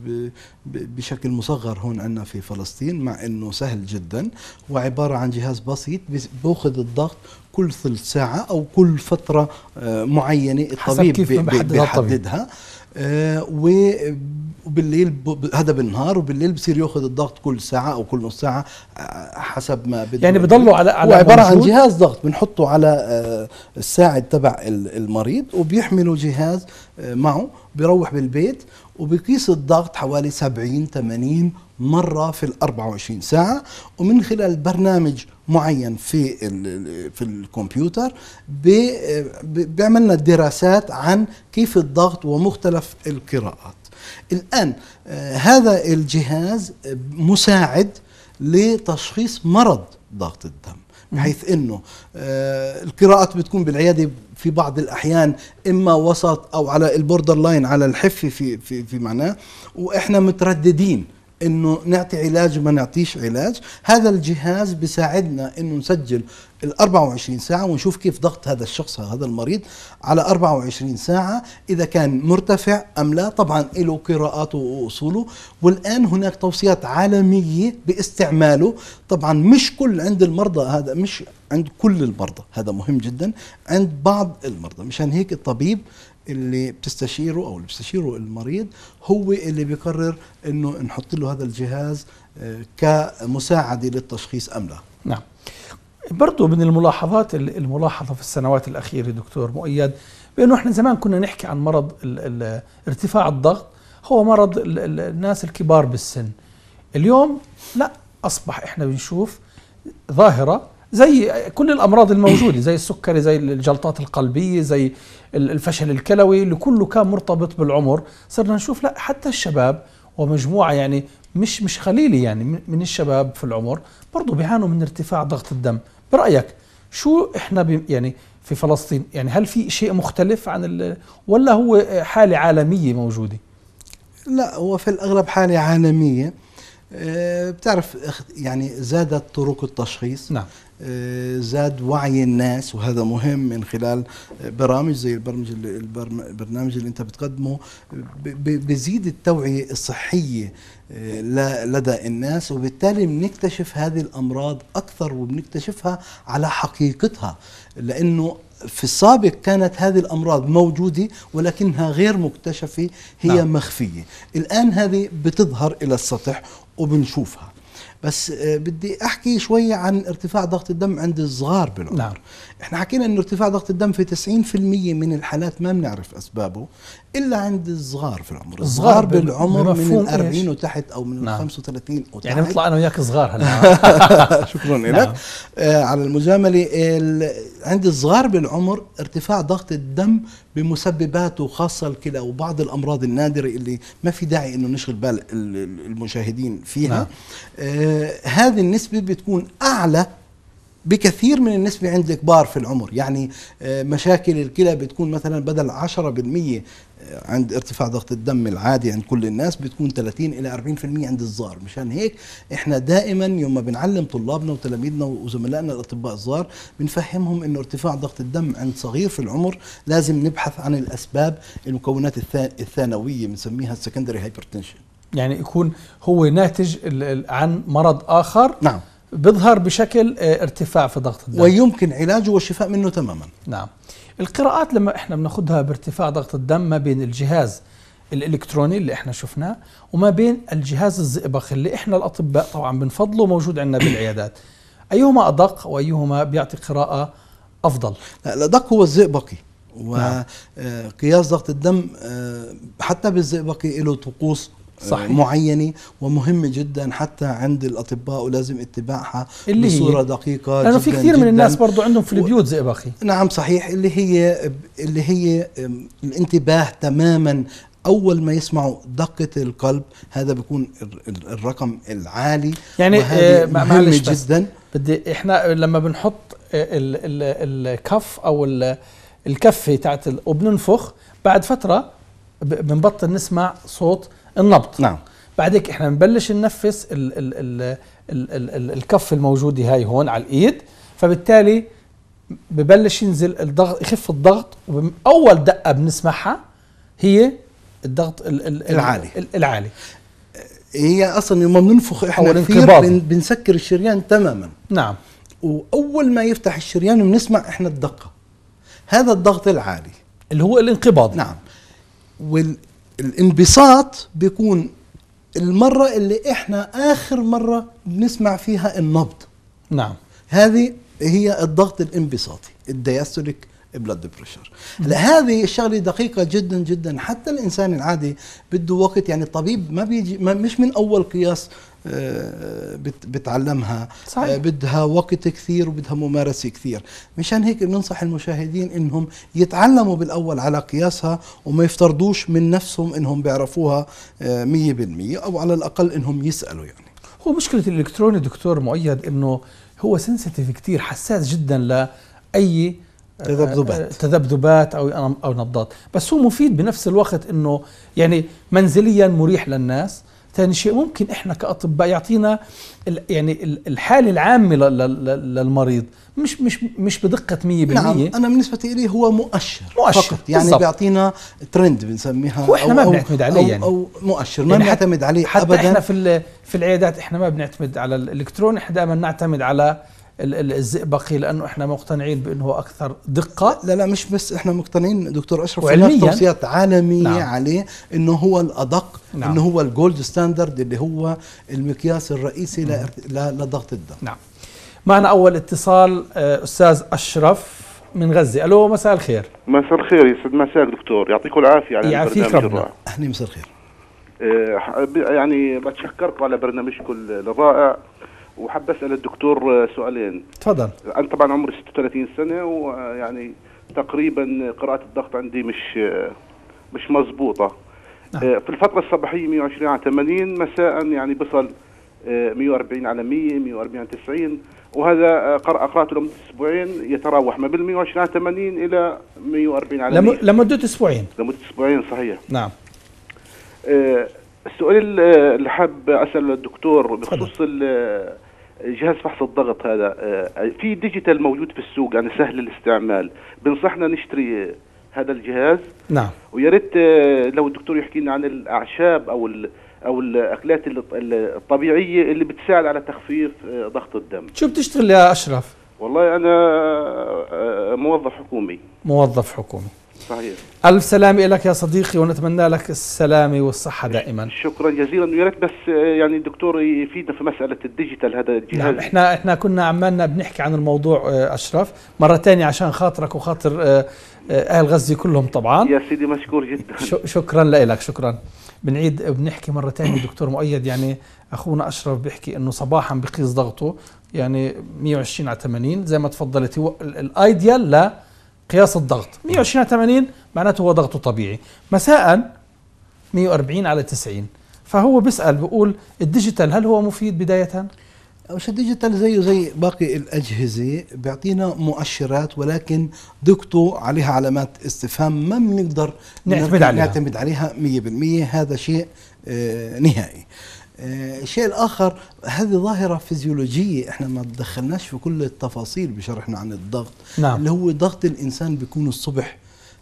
بشكل مصغر هون عندنا في فلسطين مع أنه سهل جدا هو عبارة عن جهاز بسيط بأخذ الضغط كل ثلث ساعة أو كل فترة معينة الطبيب بيحددها آه وبالليل هذا بالنهار وبالليل بصير ياخذ الضغط كل ساعه او كل نص ساعه آه، حسب ما بده يعني بضلوا على على عباره عن جهاز ضغط بنحطه على آه، الساعد تبع المريض وبيحمله جهاز آه، معه بيروح بالبيت وبقيس الضغط حوالي 70 80 مرة في ال 24 ساعة ومن خلال برنامج معين في في الكمبيوتر بيعملنا دراسات عن كيف الضغط ومختلف القراءات الآن آه، هذا الجهاز مساعد لتشخيص مرض ضغط الدم بحيث انه آه، القراءات بتكون بالعياده في بعض الاحيان اما وسط او على البوردر لاين على الحفه في في في معناه واحنا مترددين انه نعطي علاج وما نعطيش علاج هذا الجهاز بيساعدنا انه نسجل ال 24 ساعه ونشوف كيف ضغط هذا الشخص هذا المريض على 24 ساعه اذا كان مرتفع ام لا طبعا له قراءاته واصوله والان هناك توصيات عالميه باستعماله طبعا مش كل عند المرضى هذا مش عند كل المرضى هذا مهم جدا عند بعض المرضى مشان هيك الطبيب اللي بتستشيره او اللي بيستشيره المريض هو اللي بيقرر انه نحط له هذا الجهاز آه، كمساعده للتشخيص ام لا نعم برضه من الملاحظات الملاحظه في السنوات الاخيره دكتور مؤيد بانه احنا زمان كنا نحكي عن مرض ارتفاع الضغط هو مرض الناس الكبار بالسن اليوم لا اصبح احنا بنشوف ظاهره زي كل الامراض الموجوده زي السكري زي الجلطات القلبيه زي الفشل الكلوي اللي كله كان مرتبط بالعمر صرنا نشوف لا حتى الشباب ومجموعه يعني مش مش قليله يعني من الشباب في العمر برضه بيعانوا من ارتفاع ضغط الدم برايك شو احنا يعني في فلسطين يعني هل في شيء مختلف عن ولا هو حاله عالميه موجوده لا هو في الاغلب حاله عالميه آه، بتعرف يعني زادت طرق التشخيص نعم. زاد وعي الناس وهذا مهم من خلال برامج زي البرمج البرنامج اللي انت بتقدمه بزيد التوعيه الصحيه آه، لدى الناس وبالتالي بنكتشف هذه الامراض اكثر وبنكتشفها على حقيقتها لانه في السابق كانت هذه الامراض موجوده ولكنها غير مكتشفه هي نعم. مخفيه الان هذه بتظهر الى السطح وبنشوفها بس آه، بدي احكي شوي عن ارتفاع ضغط الدم عند الصغار بالعمر نعم. احنا حكينا انه ارتفاع ضغط الدم في 90% من الحالات ما بنعرف اسبابه الا عند الصغار في العمر الصغار بالعمر من ال 40 وتحت او من ال نعم. 35 يعني وتحت يعني نطلع انا وياك صغار هلا [LAUGHS] [LAUGHS] شكرا نعم. لك آه على المجامله عند الصغار بالعمر ارتفاع ضغط الدم بمسبباته خاصة الكلى وبعض الأمراض النادرة اللي ما في داعي أنه نشغل بال المشاهدين فيها نعم. آه هذه النسبة بتكون أعلى بكثير من النسبة عند الكبار في العمر يعني آه، مشاكل الكلى بتكون مثلا بدل 10% آه، عند ارتفاع ضغط الدم العادي عند كل الناس بتكون 30 الى 40% عند الزار مشان هيك احنا دائما يوم ما بنعلم طلابنا وتلاميذنا وزملائنا الاطباء الزار بنفهمهم انه ارتفاع ضغط الدم عند صغير في العمر لازم نبحث عن الاسباب المكونات الثانويه بنسميها السكندري هايبرتنشن يعني يكون هو ناتج عن مرض اخر نعم بيظهر بشكل آه، ارتفاع في ضغط الدم ويمكن علاجه والشفاء منه تماما نعم القراءات لما احنا بناخذها بارتفاع ضغط الدم ما بين الجهاز الالكتروني اللي احنا شفناه وما بين الجهاز الزئبقي اللي احنا الاطباء طبعا بنفضله موجود عندنا بالعيادات [COUGHS] ايهما ادق وايهما بيعطي قراءه افضل الادق هو الزئبقي وقياس نعم. آه، ضغط الدم آه، حتى بالزئبقي له طقوس صحيح. إيه. معينة ومهمة جدا حتى عند الأطباء ولازم اتباعها اللي بصورة هي. دقيقة لأنه في كثير جداً. من الناس برضو عندهم في البيوت زي باخي نعم صحيح اللي هي اللي هي الانتباه تماما اول ما يسمعوا دقه القلب هذا بيكون الرقم العالي يعني آه مهم جدا بدي احنا لما بنحط الكف او الكفه تاعت وبننفخ بعد فتره بنبطل نسمع صوت النبض نعم بعد هيك احنا بنبلش ننفس ال ال ال ال ال الكف الموجوده هاي هون على الايد فبالتالي ببلش ينزل الضغط يخف الضغط واول دقه بنسمعها هي الضغط ال ال العالي ال العالي هي اصلا لما بننفخ احنا بن بنسكر الشريان تماما نعم واول ما يفتح الشريان بنسمع احنا الدقه هذا الضغط العالي اللي هو الانقباض نعم وال الانبساط بيكون المرة اللي احنا آخر مرة بنسمع فيها النبض نعم هذه هي الضغط الانبساطي الدياستوليك بلاد بريشر هلا هذه الشغله دقيقه جدا جدا حتى الانسان العادي بده وقت يعني الطبيب ما بيجي ما مش من اول قياس بتعلمها صحيح. آه، بدها وقت كثير وبدها ممارسة كثير مشان هيك بننصح المشاهدين انهم يتعلموا بالاول على قياسها وما يفترضوش من نفسهم انهم بيعرفوها 100% آه، او على الاقل انهم يسالوا يعني هو مشكلة الالكتروني دكتور مؤيد انه هو سنسيتيف كثير حساس جدا لاي آه، تذبذبات تذبذبات او او نبضات بس هو مفيد بنفس الوقت انه يعني منزليا مريح للناس ثاني شيء ممكن احنا كاطباء يعطينا يعني الحاله العامه للمريض مش مش مش بدقه 100% نعم انا بالنسبه لي هو مؤشر مؤشر فقط يعني بالزبط. بيعطينا ترند بنسميها واحنا ما بنعتمد عليه أو يعني او مؤشر ما يعني بنعتمد عليه حتى ابدا احنا في في العيادات احنا ما بنعتمد على الالكترون احنا دائما نعتمد على الزئبقي لانه احنا مقتنعين بانه اكثر دقه لا لا مش بس احنا مقتنعين دكتور اشرف وعلميا توصيات عالميه نعم. عليه انه هو الادق نعم. انه هو الجولد ستاندرد اللي هو المقياس الرئيسي لضغط الدم نعم معنا اول اتصال آه، استاذ اشرف من غزه الو مساء الخير مساء الخير يسعد مساك دكتور يعطيكم العافيه على يعافيك ربنا اهلا مساء الخير آه، يعني بتشكركم على برنامجكم الرائع وحاب اسال الدكتور سؤالين تفضل انا طبعا عمري 36 سنه ويعني تقريبا قراءه الضغط عندي مش مش مظبوطه نعم. آه، في الفتره الصباحيه 120 على 80 مساء يعني بصل 140 آه، على 100 140 على 90 وهذا آه، قراءته لمده اسبوعين يتراوح ما بين 120 على 80 الى 140 على 100 لمده اسبوعين لمده اسبوعين صحيح نعم السؤال اللي حاب اساله الدكتور بخصوص جهاز فحص الضغط هذا آه، آه، في ديجيتال موجود في السوق يعني سهل الاستعمال بنصحنا نشتري هذا الجهاز نعم ويا ريت آه، لو الدكتور يحكي لنا عن الاعشاب او او الاكلات الطبيعيه اللي بتساعد على تخفيف ضغط الدم شو بتشتغل يا اشرف والله انا موظف حكومي موظف حكومي صحيح ألف سلامة لك يا صديقي ونتمنى لك السلامة والصحة دائما شكرا جزيلا ويا ريت بس آه، يعني الدكتور يفيدنا في مسألة الديجيتال هذا الجهاز نعم احنا احنا كنا عمالنا بنحكي عن الموضوع آه، أشرف مرة ثانية عشان خاطرك وخاطر آه، أهل غزة كلهم طبعا يا سيدي مشكور جدا شكرا لك شكرا بنعيد بنحكي مرة ثانية دكتور مؤيد يعني أخونا أشرف بيحكي أنه صباحا بقيس ضغطه يعني 120 على 80 زي ما تفضلت الأيديال لا قياس الضغط 120 على 80 معناته هو ضغطه طبيعي مساء 140 على 90 فهو بيسأل بيقول الديجيتال هل هو مفيد بداية؟ مش الديجيتال زيه زي باقي الأجهزة بيعطينا مؤشرات ولكن دقته عليها علامات استفهام ما بنقدر نعتمد عليها نعتمد عليها 100% هذا شيء آه، نهائي الشيء آه، الآخر هذه ظاهرة فيزيولوجية احنا ما تدخلناش في كل التفاصيل بشرحنا عن الضغط نعم. اللي هو ضغط الإنسان بيكون الصبح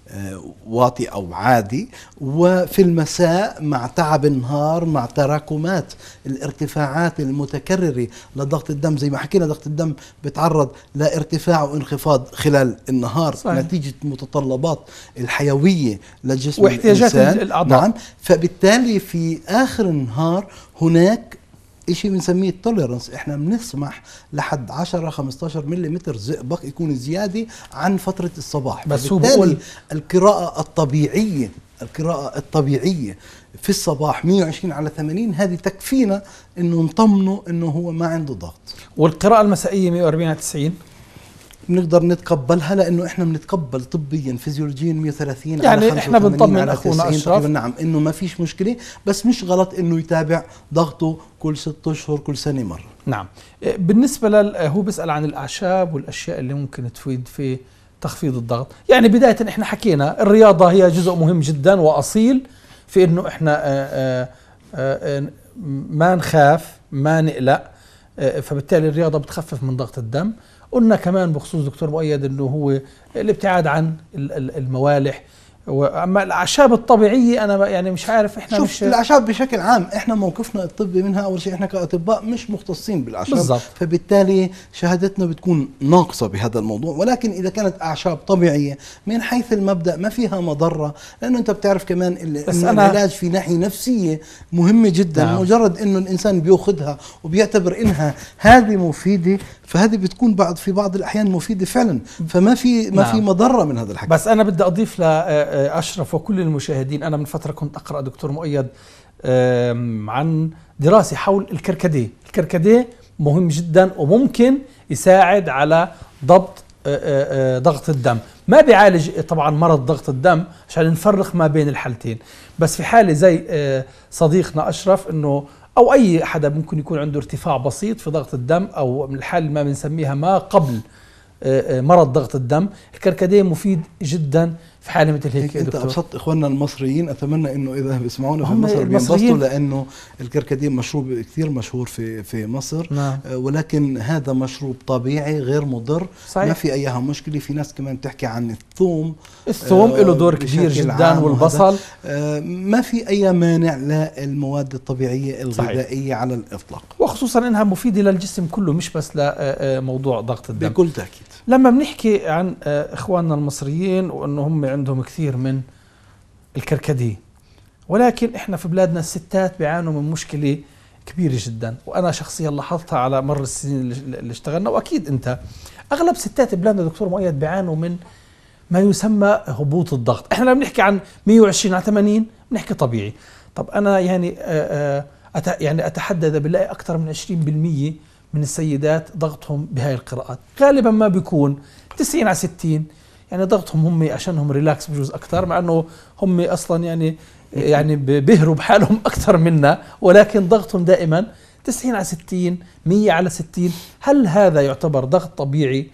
آه، واطي او عادي وفي المساء مع تعب النهار مع تراكمات الارتفاعات المتكرره لضغط الدم زي ما حكينا ضغط الدم بتعرض لارتفاع وانخفاض خلال النهار صحيح. نتيجه متطلبات الحيويه لجسم واحتياجات الاعضاء نعم فبالتالي في اخر النهار هناك شيء بنسميه التوليرنس احنا بنسمح لحد 10 15 ملم زئبق يكون زياده عن فتره الصباح بس هو بقول القراءه الطبيعيه القراءه الطبيعيه في الصباح 120 على 80 هذه تكفينا انه نطمنه انه هو ما عنده ضغط والقراءه المسائيه 140 على 90 بنقدر نتقبلها لانه احنا بنتقبل طبيا فيزيولوجيا 130 يعني على احنا بنطمن اخونا اشرف نعم انه ما فيش مشكله بس مش غلط انه يتابع ضغطه كل ست اشهر كل سنه مره نعم إيه، بالنسبه لل هو بيسال عن الاعشاب والاشياء اللي ممكن تفيد في تخفيض الضغط يعني بدايه احنا حكينا الرياضه هي جزء مهم جدا واصيل في انه احنا آآ آه، آآ آه، آآ آه، ما نخاف ما نقلق آه، فبالتالي الرياضه بتخفف من ضغط الدم قلنا كمان بخصوص دكتور مؤيد انه هو الابتعاد عن الموالح واما الاعشاب الطبيعيه انا يعني مش عارف احنا شوف مش الاعشاب بشكل عام احنا موقفنا الطبي منها اول شيء احنا كاطباء مش مختصين بالاعشاب بالزبط. فبالتالي شهادتنا بتكون ناقصه بهذا الموضوع ولكن اذا كانت اعشاب طبيعيه من حيث المبدا ما فيها مضره لانه انت بتعرف كمان بس ان العلاج في ناحيه نفسيه مهمه جدا نعم. مجرد انه الانسان بياخذها وبيعتبر انها هذه مفيده فهذه بتكون بعض في بعض الاحيان مفيده فعلا فما في ما نعم. في مضره من هذا الحكي بس انا بدي اضيف ل آه، أشرف وكل المشاهدين أنا من فترة كنت أقرأ دكتور مؤيد عن دراسة حول الكركديه الكركديه مهم جدا وممكن يساعد على ضبط آه، آه، ضغط الدم ما بيعالج طبعا مرض ضغط الدم عشان نفرق ما بين الحالتين بس في حالة زي صديقنا أشرف أنه أو أي حدا ممكن يكون عنده ارتفاع بسيط في ضغط الدم أو من الحالة ما بنسميها ما قبل مرض ضغط الدم الكركديه مفيد جدا في حاله مثل هيك إيه، انت ابسط ابسطت اخواننا المصريين اتمنى انه اذا بيسمعونا في مصر بينبسطوا لانه الكركديه مشروب كثير مشهور في في مصر نعم. آه، ولكن هذا مشروب طبيعي غير مضر صحيح. ما في اياها مشكله في ناس كمان بتحكي عن الثوم الثوم آه له دور كبير جدا والبصل آه ما في اي مانع للمواد الطبيعيه الغذائيه صحيح. على الاطلاق وخصوصا انها مفيده للجسم كله مش بس لموضوع آه، آه، ضغط الدم بكل تاكيد لما بنحكي عن اخواننا المصريين وانه هم عندهم كثير من الكركدي ولكن احنا في بلادنا الستات بيعانوا من مشكله كبيره جدا وانا شخصيا لاحظتها على مر السنين اللي اشتغلنا واكيد انت اغلب ستات بلادنا دكتور مؤيد بيعانوا من ما يسمى هبوط الضغط احنا لما بنحكي عن 120 على 80 بنحكي طبيعي طب انا يعني آه، آه، أت يعني اتحدى اذا بنلاقي اكثر من 20% من السيدات ضغطهم بهاي القراءات غالبا ما بيكون 90 على 60 يعني ضغطهم هم عشانهم ريلاكس بجوز اكثر مع انه هم اصلا يعني يعني بيهروا بحالهم [LAUGHS] اكثر منا ولكن ضغطهم دائما 90 على 60 100 على 60 هل هذا يعتبر ضغط طبيعي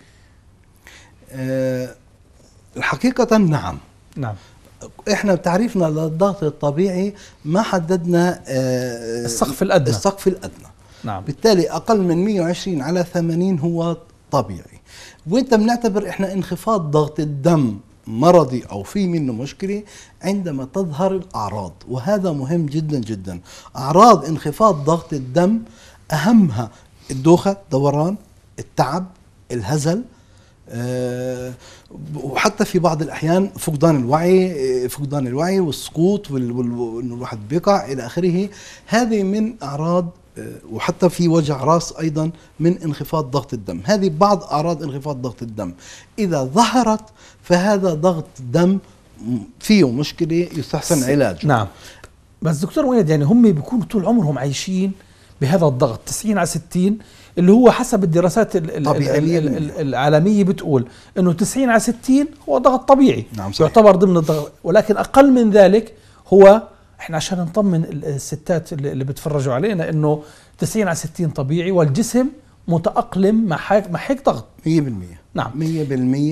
أه الحقيقة نعم نعم احنا بتعريفنا للضغط الطبيعي ما حددنا أه السقف الادنى السقف الادنى نعم بالتالي اقل من 120 على 80 هو طبيعي وانت بنعتبر احنا انخفاض ضغط الدم مرضي او في منه مشكله عندما تظهر الاعراض وهذا مهم جدا جدا اعراض انخفاض ضغط الدم اهمها الدوخه دوران التعب الهزل أه وحتى في بعض الاحيان فقدان الوعي آه، فقدان الوعي والسقوط وانه الواحد بيقع الى اخره هذه من اعراض آه، وحتى في وجع راس ايضا من انخفاض ضغط الدم، هذه بعض اعراض انخفاض ضغط الدم، اذا ظهرت فهذا ضغط دم فيه مشكله يستحسن علاجه. نعم. بس دكتور وليد يعني هم بيكونوا طول عمرهم عايشين بهذا الضغط 90 على 60 اللي هو حسب الدراسات طبيعي العالميه بتقول انه 90 على 60 هو ضغط طبيعي نعم صحيح. يعتبر ضمن الضغط ولكن اقل من ذلك هو احنا عشان نطمن الستات اللي بتفرجوا علينا انه 90 على 60 طبيعي والجسم متأقلم مع مع هيك ضغط 100% نعم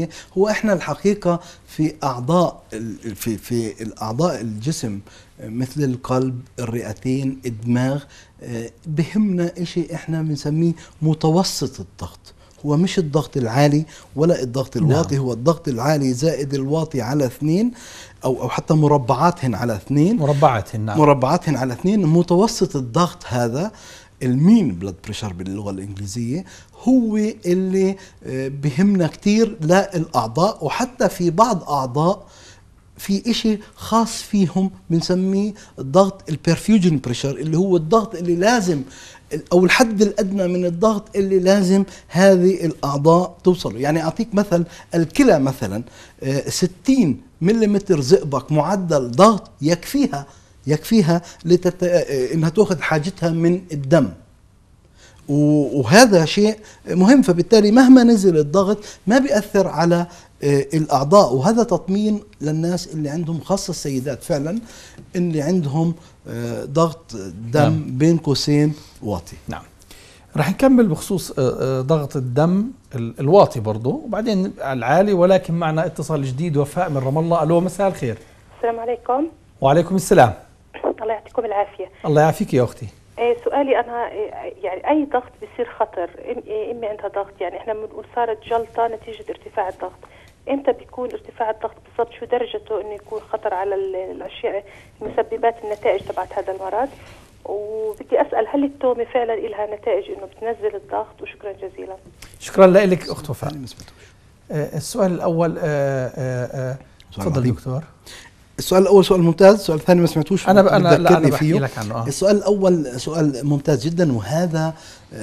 100% هو احنا الحقيقة في أعضاء في في الأعضاء الجسم مثل القلب الرئتين الدماغ آه، بهمنا شيء احنا بنسميه متوسط الضغط هو مش الضغط العالي ولا الضغط الواطي نعم. هو الضغط العالي زائد الواطي على اثنين او او حتى مربعاتهن على اثنين مربعاتهن نعم مربعاتهن على اثنين متوسط الضغط هذا المين بلاد بريشر باللغه الانجليزيه هو اللي آه، بهمنا كثير للاعضاء وحتى في بعض اعضاء في شيء خاص فيهم بنسميه الضغط البرفيوجن بريشر اللي هو الضغط اللي لازم او الحد الادنى من الضغط اللي لازم هذه الاعضاء توصله يعني اعطيك مثل الكلى مثلا 60 آه، مليمتر زئبق معدل ضغط يكفيها يكفيها لتت... انها تاخذ حاجتها من الدم وهذا شيء مهم فبالتالي مهما نزل الضغط ما بيأثر على آه، الأعضاء وهذا تطمين للناس اللي عندهم خاصة السيدات فعلا اللي عندهم آه، ضغط دم نعم. بين قوسين واطي نعم رح نكمل بخصوص آه، آه، ضغط الدم الواطي برضه وبعدين العالي ولكن معنا اتصال جديد وفاء من رام الله الو مساء الخير السلام عليكم وعليكم السلام الله يعطيكم العافيه الله يعافيك يا اختي إيه، سؤالي انا إيه، يعني اي ضغط بصير خطر إيه، امي عندها ضغط يعني احنا بنقول صارت جلطه نتيجه ارتفاع الضغط امتى بيكون ارتفاع الضغط بالضبط شو درجته انه يكون خطر على الاشياء مسببات النتائج تبعت هذا المرض وبدي اسال هل التومه فعلا لها نتائج انه بتنزل الضغط وشكرا جزيلا شكرا لك اخت وفاء آه، السؤال الاول آه، آه، تفضل دكتور السؤال الاول سؤال ممتاز السؤال الثاني ما سمعتوش انا انا لا انا لك عنه السؤال الاول سؤال ممتاز جدا وهذا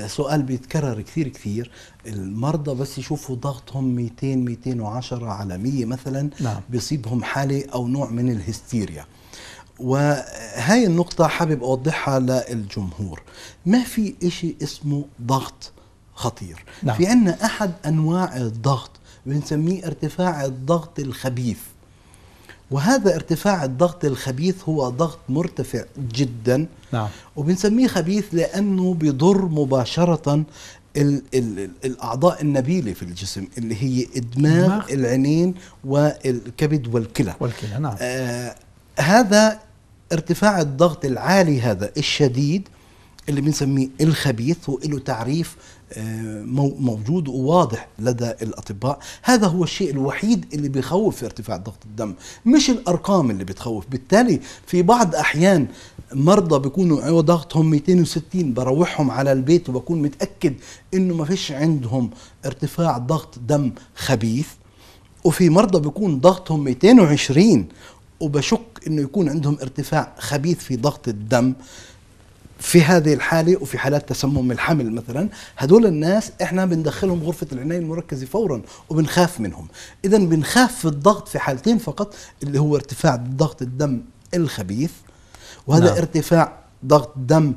سؤال بيتكرر كثير كثير المرضى بس يشوفوا ضغطهم 200 210 على 100 مثلا نعم. بيصيبهم حاله او نوع من الهستيريا وهي النقطة حابب أوضحها للجمهور ما في إشي اسمه ضغط خطير نعم. في عنا أحد أنواع الضغط بنسميه ارتفاع الضغط الخبيث وهذا ارتفاع الضغط الخبيث هو ضغط مرتفع جدا نعم. وبنسميه خبيث لأنه بضر مباشرة الـ الـ الاعضاء النبيله في الجسم اللي هي الدماغ العينين والكبد والكلى والكلى نعم آه هذا ارتفاع الضغط العالي هذا الشديد اللي بنسميه الخبيث وله تعريف آه، موجود وواضح لدى الاطباء هذا هو الشيء الوحيد اللي بيخوف في ارتفاع ضغط الدم مش الارقام اللي بتخوف بالتالي في بعض احيان مرضى بيكونوا ضغطهم 260 بروحهم على البيت وبكون متاكد انه ما فيش عندهم ارتفاع ضغط دم خبيث وفي مرضى بيكون ضغطهم 220 وبشك انه يكون عندهم ارتفاع خبيث في ضغط الدم في هذه الحالة وفي حالات تسمم الحمل مثلا هدول الناس احنا بندخلهم غرفة العناية المركزة فورا وبنخاف منهم اذا بنخاف في الضغط في حالتين فقط اللي هو ارتفاع ضغط الدم الخبيث وهذا نعم. ارتفاع ضغط دم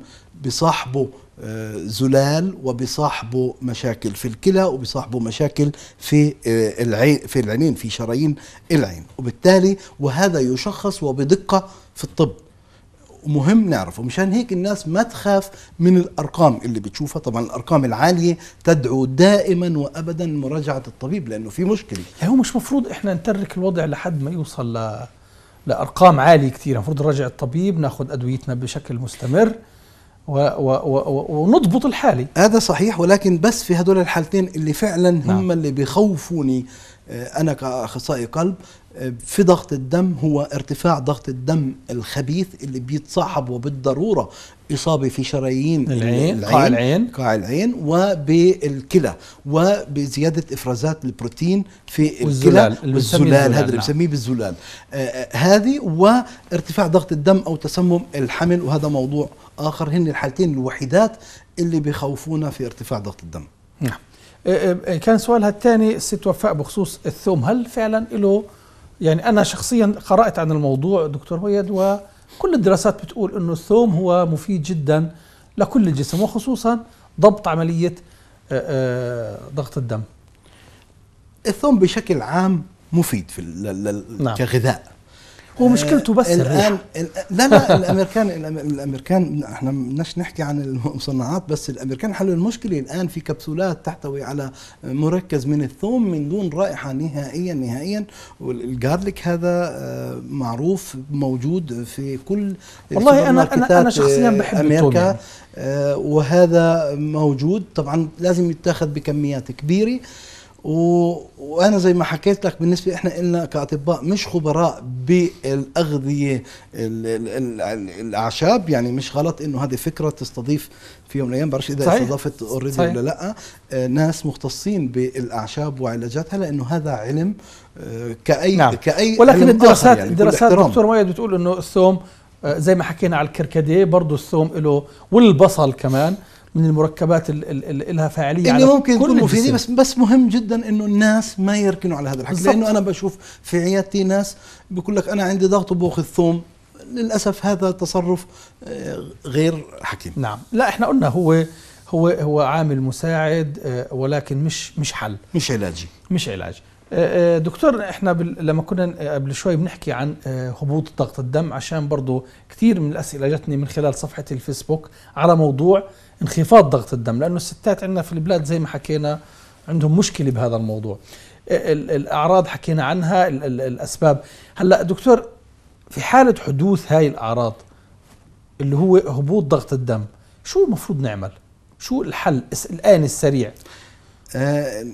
بصاحبه آه، زلال وبصاحبه مشاكل في الكلى وبصاحبه مشاكل في آه، العين في العينين في شرايين العين وبالتالي وهذا يشخص وبدقه في الطب مهم نعرفه مشان هيك الناس ما تخاف من الارقام اللي بتشوفها طبعا الارقام العاليه تدعو دائما وابدا مراجعه الطبيب لانه في مشكله يعني هو مش مفروض احنا نترك الوضع لحد ما يوصل ل... لارقام عاليه كثير المفروض نراجع الطبيب ناخذ ادويتنا بشكل مستمر ونضبط الحالي هذا صحيح ولكن بس في هدول الحالتين اللي فعلا هم نعم. اللي بيخوفوني آه، انا كاخصائي قلب في ضغط الدم هو ارتفاع ضغط الدم الخبيث اللي بيتصاحب وبالضروره اصابه في شرايين العين قاع العين قاع العين وبالكلى وبزياده افرازات البروتين في الكلى والزلال هذا اللي بنسميه نعم. بالزلال آه، آه، هذه وارتفاع ضغط الدم او تسمم الحمل وهذا موضوع اخر هن الحالتين الوحيدات اللي بيخوفونا في ارتفاع ضغط الدم نعم آه، كان سؤالها الثاني الست وفاء بخصوص الثوم هل فعلا له يعني أنا شخصيا قرأت عن الموضوع دكتور ميد وكل الدراسات بتقول أنه الثوم هو مفيد جدا لكل الجسم وخصوصا ضبط عملية آه، آه، ضغط الدم الثوم بشكل عام مفيد في نعم. كغذاء هو مشكلته بس الان لا لا الامريكان الامريكان احنا بدناش نحكي عن المصنعات بس الامريكان حلوا المشكله الان في كبسولات تحتوي على مركز من الثوم من دون رائحه نهائيا نهائيا والجارليك هذا آه، معروف موجود في كل والله انا انا انا شخصيا بحب امريكا يعني. آه، وهذا موجود طبعا لازم يتاخذ بكميات كبيره و... وانا زي ما حكيت لك بالنسبه احنا النا كاطباء مش خبراء بالاغذيه الاعشاب يعني مش غلط انه هذه فكره تستضيف في يوم من الايام بعرفش اذا صحيح. استضافت اوريدي ولا لا آه، ناس مختصين بالاعشاب وعلاجاتها لانه هذا علم آه، كاي نعم. كاي ولكن الدراسات يعني الدراسات دكتور مؤيد بتقول انه الثوم آه، زي ما حكينا على الكركديه برضه الثوم له والبصل كمان من المركبات اللي لها فاعليه اللي ممكن تكون مفيده بس بس مهم جدا انه الناس ما يركنوا على هذا الحكي لانه انا بشوف في عيادتي ناس بيقول لك انا عندي ضغط وباخذ ثوم للاسف هذا تصرف آه، غير حكيم نعم لا احنا قلنا هو هو هو عامل مساعد آه، ولكن مش مش حل مش علاجي مش علاج آه، دكتور احنا لما كنا قبل شوي بنحكي عن هبوط ضغط الدم عشان برضه كثير من الاسئله جتني من خلال صفحه الفيسبوك على موضوع انخفاض ضغط الدم لانه الستات عندنا في البلاد زي ما حكينا عندهم مشكله بهذا الموضوع الاعراض حكينا عنها الاسباب هلا دكتور في حاله حدوث هاي الاعراض اللي هو هبوط ضغط الدم شو المفروض نعمل شو الحل الان السريع آه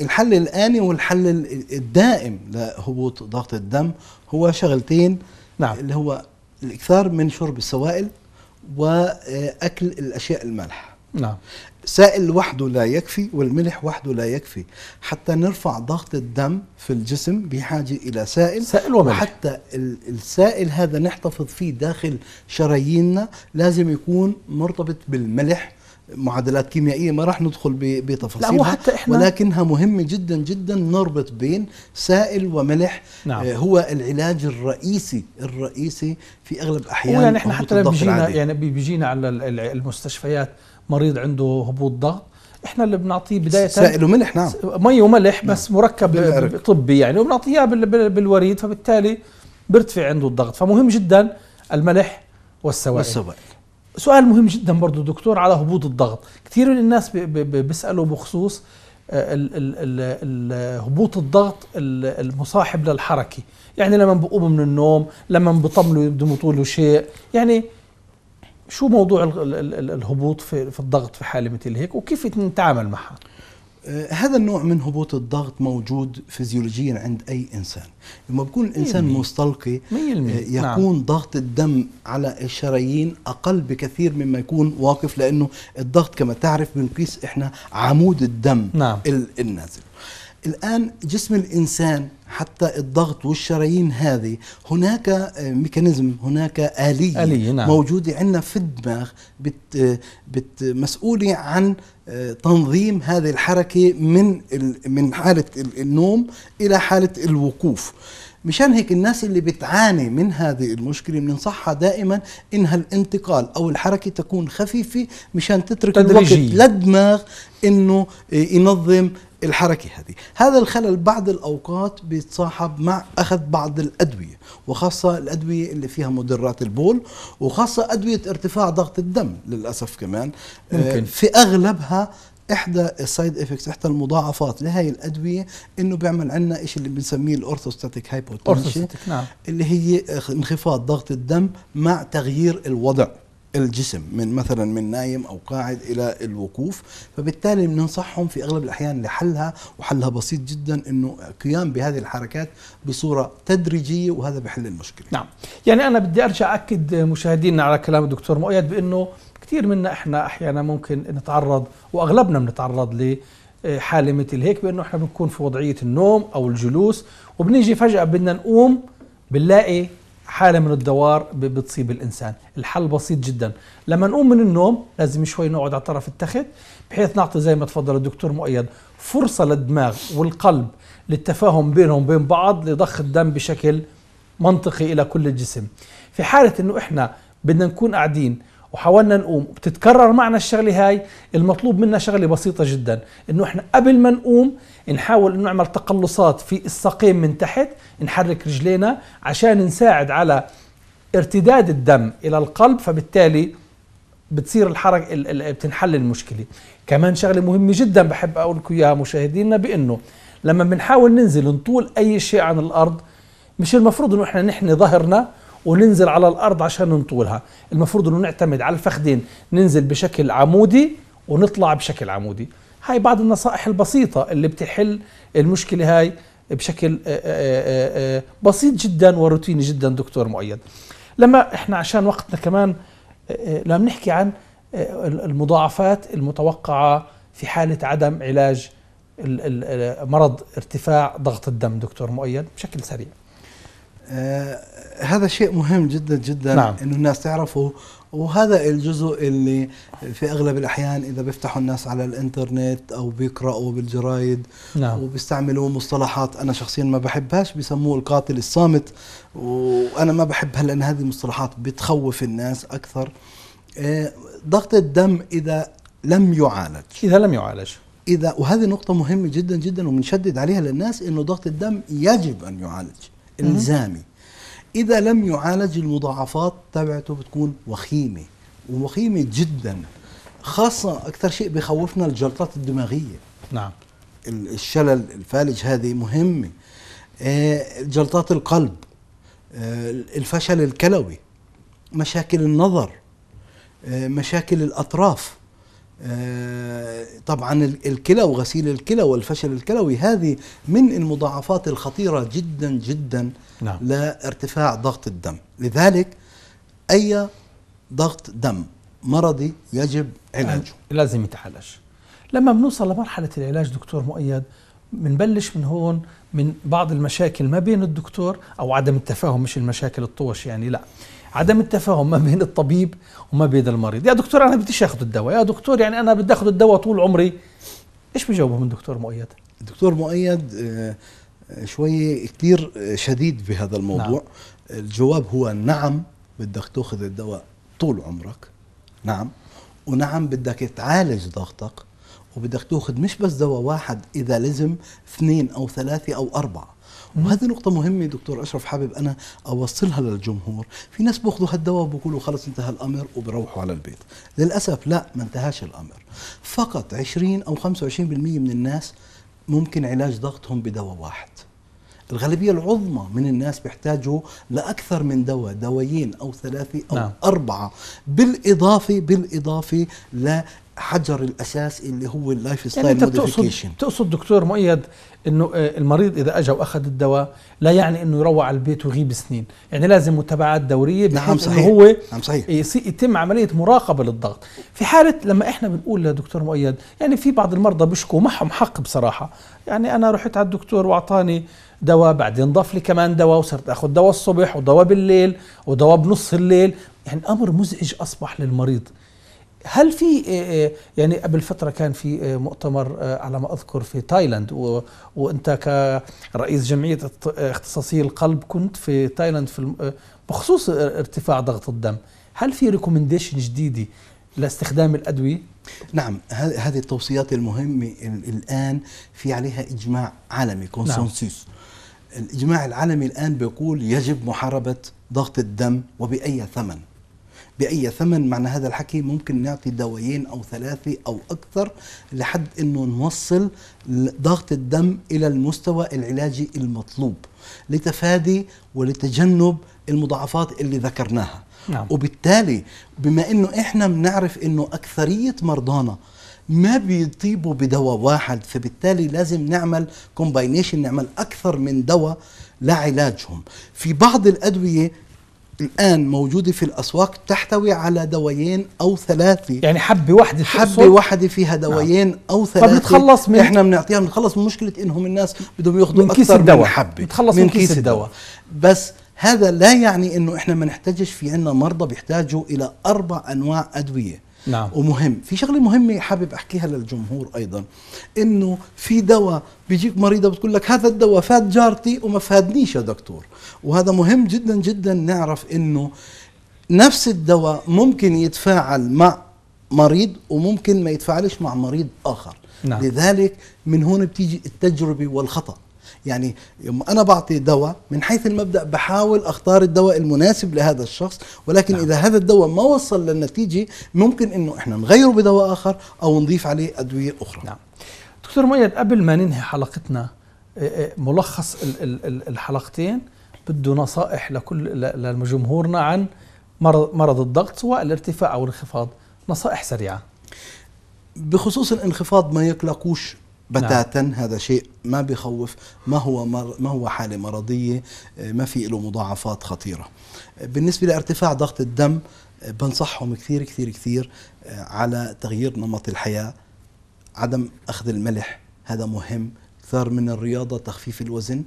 الحل الآني والحل الدائم لهبوط ضغط الدم هو شغلتين نعم. اللي هو الإكثار من شرب السوائل واكل الاشياء المالحه نعم سائل وحده لا يكفي والملح وحده لا يكفي حتى نرفع ضغط الدم في الجسم بحاجة إلى سائل سائل وملح حتى السائل هذا نحتفظ فيه داخل شراييننا لازم يكون مرتبط بالملح معادلات كيميائيه ما راح ندخل بتفاصيلها حتى إحنا ولكنها مهمه جدا جدا نربط بين سائل وملح نعم. آه، هو العلاج الرئيسي الرئيسي في اغلب احيان يعني احنا حتى بيجينا يعني بيجينا على المستشفيات مريض عنده هبوط ضغط احنا اللي بنعطيه بدايه سائل وملح نعم مي وملح نعم. بس مركب طبي يعني وبنعطيه بالوريد فبالتالي بيرتفع عنده الضغط فمهم جدا الملح والسوائل, والسوائل. سؤال مهم جدا برضو دكتور على هبوط الضغط كثير من الناس بيسألوا بخصوص آه، هبوط الضغط المصاحب للحركة يعني لما بقوموا من النوم لما بطملوا يبدو طوله شيء يعني شو موضوع الهبوط في الضغط في حالة مثل هيك وكيف نتعامل معها آه، هذا النوع من هبوط الضغط موجود فيزيولوجيا عند اي انسان لما بيكون الانسان مستلقي آه، نعم. يكون نعم. ضغط الدم على الشرايين اقل بكثير مما يكون واقف لانه الضغط كما تعرف بنقيس احنا عمود الدم نعم. النازل الآن جسم الإنسان حتى الضغط والشرايين هذه هناك آه، ميكانيزم هناك آلية, آلية نعم. موجودة عندنا في الدماغ بت آه، بت مسؤولة عن آه، تنظيم هذه الحركة من من حالة النوم إلى حالة الوقوف مشان هيك الناس اللي بتعاني من هذه المشكلة بننصحها دائما إنها الانتقال أو الحركة تكون خفيفة مشان تترك تدريجي. الوقت للدماغ إنه ينظم الحركة هذه هذا الخلل بعض الأوقات بيتصاحب مع أخذ بعض الأدوية وخاصة الأدوية اللي فيها مدرات البول وخاصة أدوية ارتفاع ضغط الدم للأسف كمان ممكن. آه، في أغلبها احدى السايد افكتس احدى المضاعفات لهي الادويه انه بيعمل عندنا شيء اللي بنسميه الاورثوستاتيك هايبوتنشن نعم. اللي هي انخفاض ضغط الدم مع تغيير الوضع الجسم من مثلا من نايم او قاعد الى الوقوف فبالتالي بننصحهم في اغلب الاحيان لحلها وحلها بسيط جدا انه قيام بهذه الحركات بصوره تدريجيه وهذا بحل المشكله نعم يعني انا بدي ارجع اكد مشاهدينا على كلام الدكتور مؤيد بانه كثير منا احنا احيانا ممكن نتعرض واغلبنا بنتعرض لحاله مثل هيك بانه احنا بنكون في وضعيه النوم او الجلوس وبنيجي فجاه بدنا نقوم بنلاقي حالة من الدوار بتصيب الإنسان الحل بسيط جدا لما نقوم من النوم لازم شوي نقعد على طرف التخت بحيث نعطي زي ما تفضل الدكتور مؤيد فرصة للدماغ والقلب للتفاهم بينهم وبين بعض لضخ الدم بشكل منطقي إلى كل الجسم في حالة أنه إحنا بدنا نكون قاعدين وحاولنا نقوم بتتكرر معنا الشغله هاي المطلوب منا شغله بسيطه جدا انه احنا قبل ما نقوم نحاول انه نعمل تقلصات في الساقين من تحت نحرك رجلينا عشان نساعد على ارتداد الدم الى القلب فبالتالي بتصير الحركه بتنحل المشكله كمان شغله مهمه جدا بحب اقول لكم اياها مشاهدينا بانه لما بنحاول ننزل نطول اي شيء عن الارض مش المفروض انه احنا نحني ظهرنا وننزل على الارض عشان نطولها المفروض انه نعتمد على الفخدين ننزل بشكل عمودي ونطلع بشكل عمودي هاي بعض النصائح البسيطة اللي بتحل المشكلة هاي بشكل آه، آه، آه، بسيط جدا وروتيني جدا دكتور مؤيد لما احنا عشان وقتنا كمان لما بنحكي عن المضاعفات المتوقعة في حالة عدم علاج مرض ارتفاع ضغط الدم دكتور مؤيد بشكل سريع هذا شيء مهم جدا جدا نعم. انه الناس تعرفه وهذا الجزء اللي في اغلب الاحيان اذا بيفتحوا الناس على الانترنت او بيقراوا بالجرايد نعم. وبيستعملوا مصطلحات انا شخصيا ما بحبهاش بسموه القاتل الصامت وانا ما بحبها لان هذه المصطلحات بتخوف الناس اكثر إيه، ضغط الدم اذا لم يعالج اذا لم يعالج اذا وهذه نقطه مهمه جدا جدا وبنشدد عليها للناس انه ضغط الدم يجب ان يعالج الزامي اذا لم يعالج المضاعفات تبعته بتكون وخيمه ووخيمه جدا خاصه اكثر شيء بخوفنا الجلطات الدماغيه نعم الشلل الفالج هذه مهمه آه، جلطات القلب آه، الفشل الكلوي مشاكل النظر آه، مشاكل الاطراف آه، طبعا الكلى وغسيل الكلى والفشل الكلوي هذه من المضاعفات الخطيرة جدا جدا نعم. لارتفاع ضغط الدم لذلك أي ضغط دم مرضي يجب علاجه آه، لازم يتعالج لما بنوصل لمرحلة العلاج دكتور مؤيد بنبلش من هون من بعض المشاكل ما بين الدكتور او عدم التفاهم مش المشاكل الطوش يعني لا عدم التفاهم ما بين الطبيب وما بين المريض يا دكتور انا بديش اخذ الدواء يا دكتور يعني انا بدي اخذ الدواء طول عمري ايش بجاوبهم الدكتور مؤيد الدكتور مؤيد آه، شوي كثير شديد بهذا الموضوع نعم. الجواب هو نعم بدك تاخذ الدواء طول عمرك نعم ونعم بدك تعالج ضغطك وبدك تاخذ مش بس دواء واحد اذا لزم اثنين او ثلاثه او اربعه وهذه نقطة مهمة دكتور أشرف حابب أنا أوصلها للجمهور في ناس بياخذوا هالدواء وبقولوا خلص انتهى الأمر وبروحوا على البيت للأسف لا ما انتهاش الأمر فقط 20 أو 25% من الناس ممكن علاج ضغطهم بدواء واحد الغالبية العظمى من الناس بيحتاجوا لأكثر من دواء دوايين أو ثلاثة أو نعم. أربعة بالإضافة بالإضافة حجر الاساس اللي هو اللايف ستايل يعني انت تقصد تقصد دكتور مؤيد انه آه، المريض اذا اجى واخذ الدواء لا يعني انه يروح على البيت ويغيب سنين، يعني لازم متابعات دوريه نعم، بحيث نعم صحيح. انه هو نعم صحيح. يتم عمليه مراقبه للضغط، في حاله لما احنا بنقول لدكتور مؤيد يعني في بعض المرضى بيشكوا معهم حق بصراحه، يعني انا رحت على الدكتور واعطاني دواء بعدين ضاف لي كمان دواء وصرت اخذ دواء الصبح ودواء بالليل ودواء بنص الليل، يعني امر مزعج اصبح للمريض، هل في آه، آه، يعني قبل فترة كان في آه، مؤتمر على ما أذكر في تايلاند وأنت كرئيس جمعية اختصاصي القلب كنت في تايلاند في بخصوص ارتفاع ضغط الدم هل في ريكومنديشن جديدة لاستخدام الأدوية؟ نعم هذه التوصيات المهمة الآن في عليها إجماع عالمي كونسنسوس نعم. الإجماع العالمي الآن بيقول يجب محاربة ضغط الدم وبأي ثمن باي ثمن معنى هذا الحكي ممكن نعطي دوايين او ثلاثه او اكثر لحد انه نوصل ضغط الدم الى المستوى العلاجي المطلوب لتفادي ولتجنب المضاعفات اللي ذكرناها نعم. وبالتالي بما انه احنا بنعرف انه اكثريه مرضانا ما بيطيبوا بدواء واحد فبالتالي لازم نعمل كومباينيشن نعمل اكثر من دواء لعلاجهم في بعض الادويه الآن موجودة في الأسواق تحتوي على دوايين أو ثلاثة يعني حبة واحدة حبة واحدة فيها دوايين نعم. أو ثلاثة فبنتخلص من إحنا بنعطيها بنتخلص من مشكلة إنهم الناس بدهم ياخذوا من كيس الدواء من حبة بتخلص من, من كيس, كيس الدواء بس هذا لا يعني إنه إحنا ما نحتاجش في عندنا مرضى بيحتاجوا إلى أربع أنواع أدوية نعم. ومهم في شغله مهمه حابب احكيها للجمهور ايضا انه في دواء بيجيك مريضه بتقول لك هذا الدواء فات جارتي وما فادنيش يا دكتور وهذا مهم جدا جدا نعرف انه نفس الدواء ممكن يتفاعل مع مريض وممكن ما يتفاعلش مع مريض اخر نعم. لذلك من هون بتيجي التجربه والخطا يعني انا بعطي دواء من حيث المبدا بحاول اختار الدواء المناسب لهذا الشخص ولكن نعم. اذا هذا الدواء ما وصل للنتيجه ممكن انه احنا نغيره بدواء اخر او نضيف عليه ادويه اخرى نعم دكتور مؤيد قبل ما ننهي حلقتنا إيه، إيه، ملخص الحلقتين بده نصائح لكل لجمهورنا عن مرض الضغط سواء الارتفاع او الانخفاض نصائح سريعه بخصوص الانخفاض ما يقلقوش نعم. بتاتا نعم. هذا شيء ما بخوف ما هو مر ما هو حاله مرضيه آه، ما في له مضاعفات خطيره آه، بالنسبه لارتفاع ضغط الدم آه، بنصحهم كثير كثير كثير على تغيير نمط الحياه عدم اخذ الملح هذا مهم اكثر من الرياضه تخفيف الوزن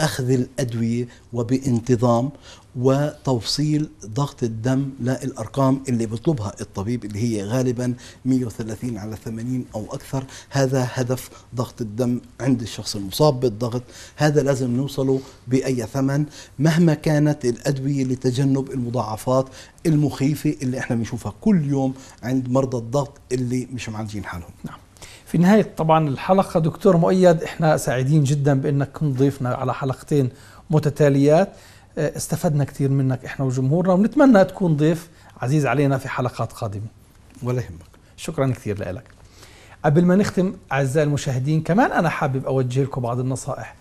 اخذ الادويه وبانتظام وتوصيل ضغط الدم للارقام اللي بيطلبها الطبيب اللي هي غالبا 130 على 80 او اكثر هذا هدف ضغط الدم عند الشخص المصاب بالضغط هذا لازم نوصله باي ثمن مهما كانت الادويه لتجنب المضاعفات المخيفه اللي احنا بنشوفها كل يوم عند مرضى الضغط اللي مش معالجين حالهم نعم في نهاية طبعا الحلقة دكتور مؤيد احنا سعيدين جدا بانك كنت ضيفنا على حلقتين متتاليات آه، استفدنا كثير منك احنا وجمهورنا ونتمنى تكون ضيف عزيز علينا في حلقات قادمه ولا يهمك شكرا كثير لك قبل ما نختم اعزائي المشاهدين كمان انا حابب اوجه لكم بعض النصائح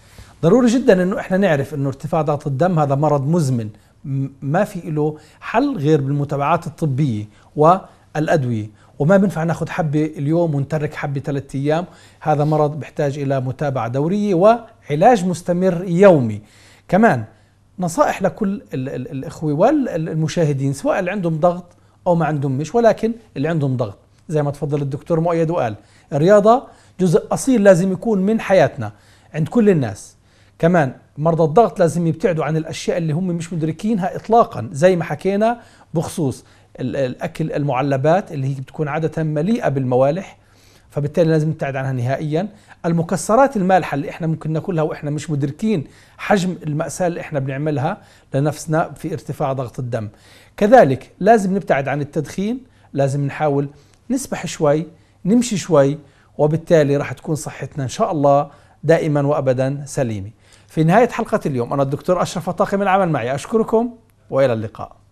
ضروري جدا انه احنا نعرف انه ارتفاع ضغط الدم هذا مرض مزمن ما في له حل غير بالمتابعات الطبيه والادويه وما بنفع ناخذ حبه اليوم ونترك حبه ثلاثة ايام هذا مرض بحتاج الى متابعه دوريه وعلاج مستمر يومي كمان نصائح لكل الإخوة والمشاهدين سواء اللي عندهم ضغط أو ما عندهم مش ولكن اللي عندهم ضغط زي ما تفضل الدكتور مؤيد وقال الرياضة جزء أصيل لازم يكون من حياتنا عند كل الناس كمان مرضى الضغط لازم يبتعدوا عن الأشياء اللي هم مش مدركينها إطلاقا زي ما حكينا بخصوص الأكل المعلبات اللي هي بتكون عادة مليئة بالموالح فبالتالي لازم نبتعد عنها نهائيا المكسرات المالحة اللي احنا ممكن ناكلها واحنا مش مدركين حجم المأساة اللي احنا بنعملها لنفسنا في ارتفاع ضغط الدم كذلك لازم نبتعد عن التدخين لازم نحاول نسبح شوي نمشي شوي وبالتالي راح تكون صحتنا ان شاء الله دائما وابدا سليمه في نهايه حلقه اليوم انا الدكتور اشرف طاقم العمل معي اشكركم والى اللقاء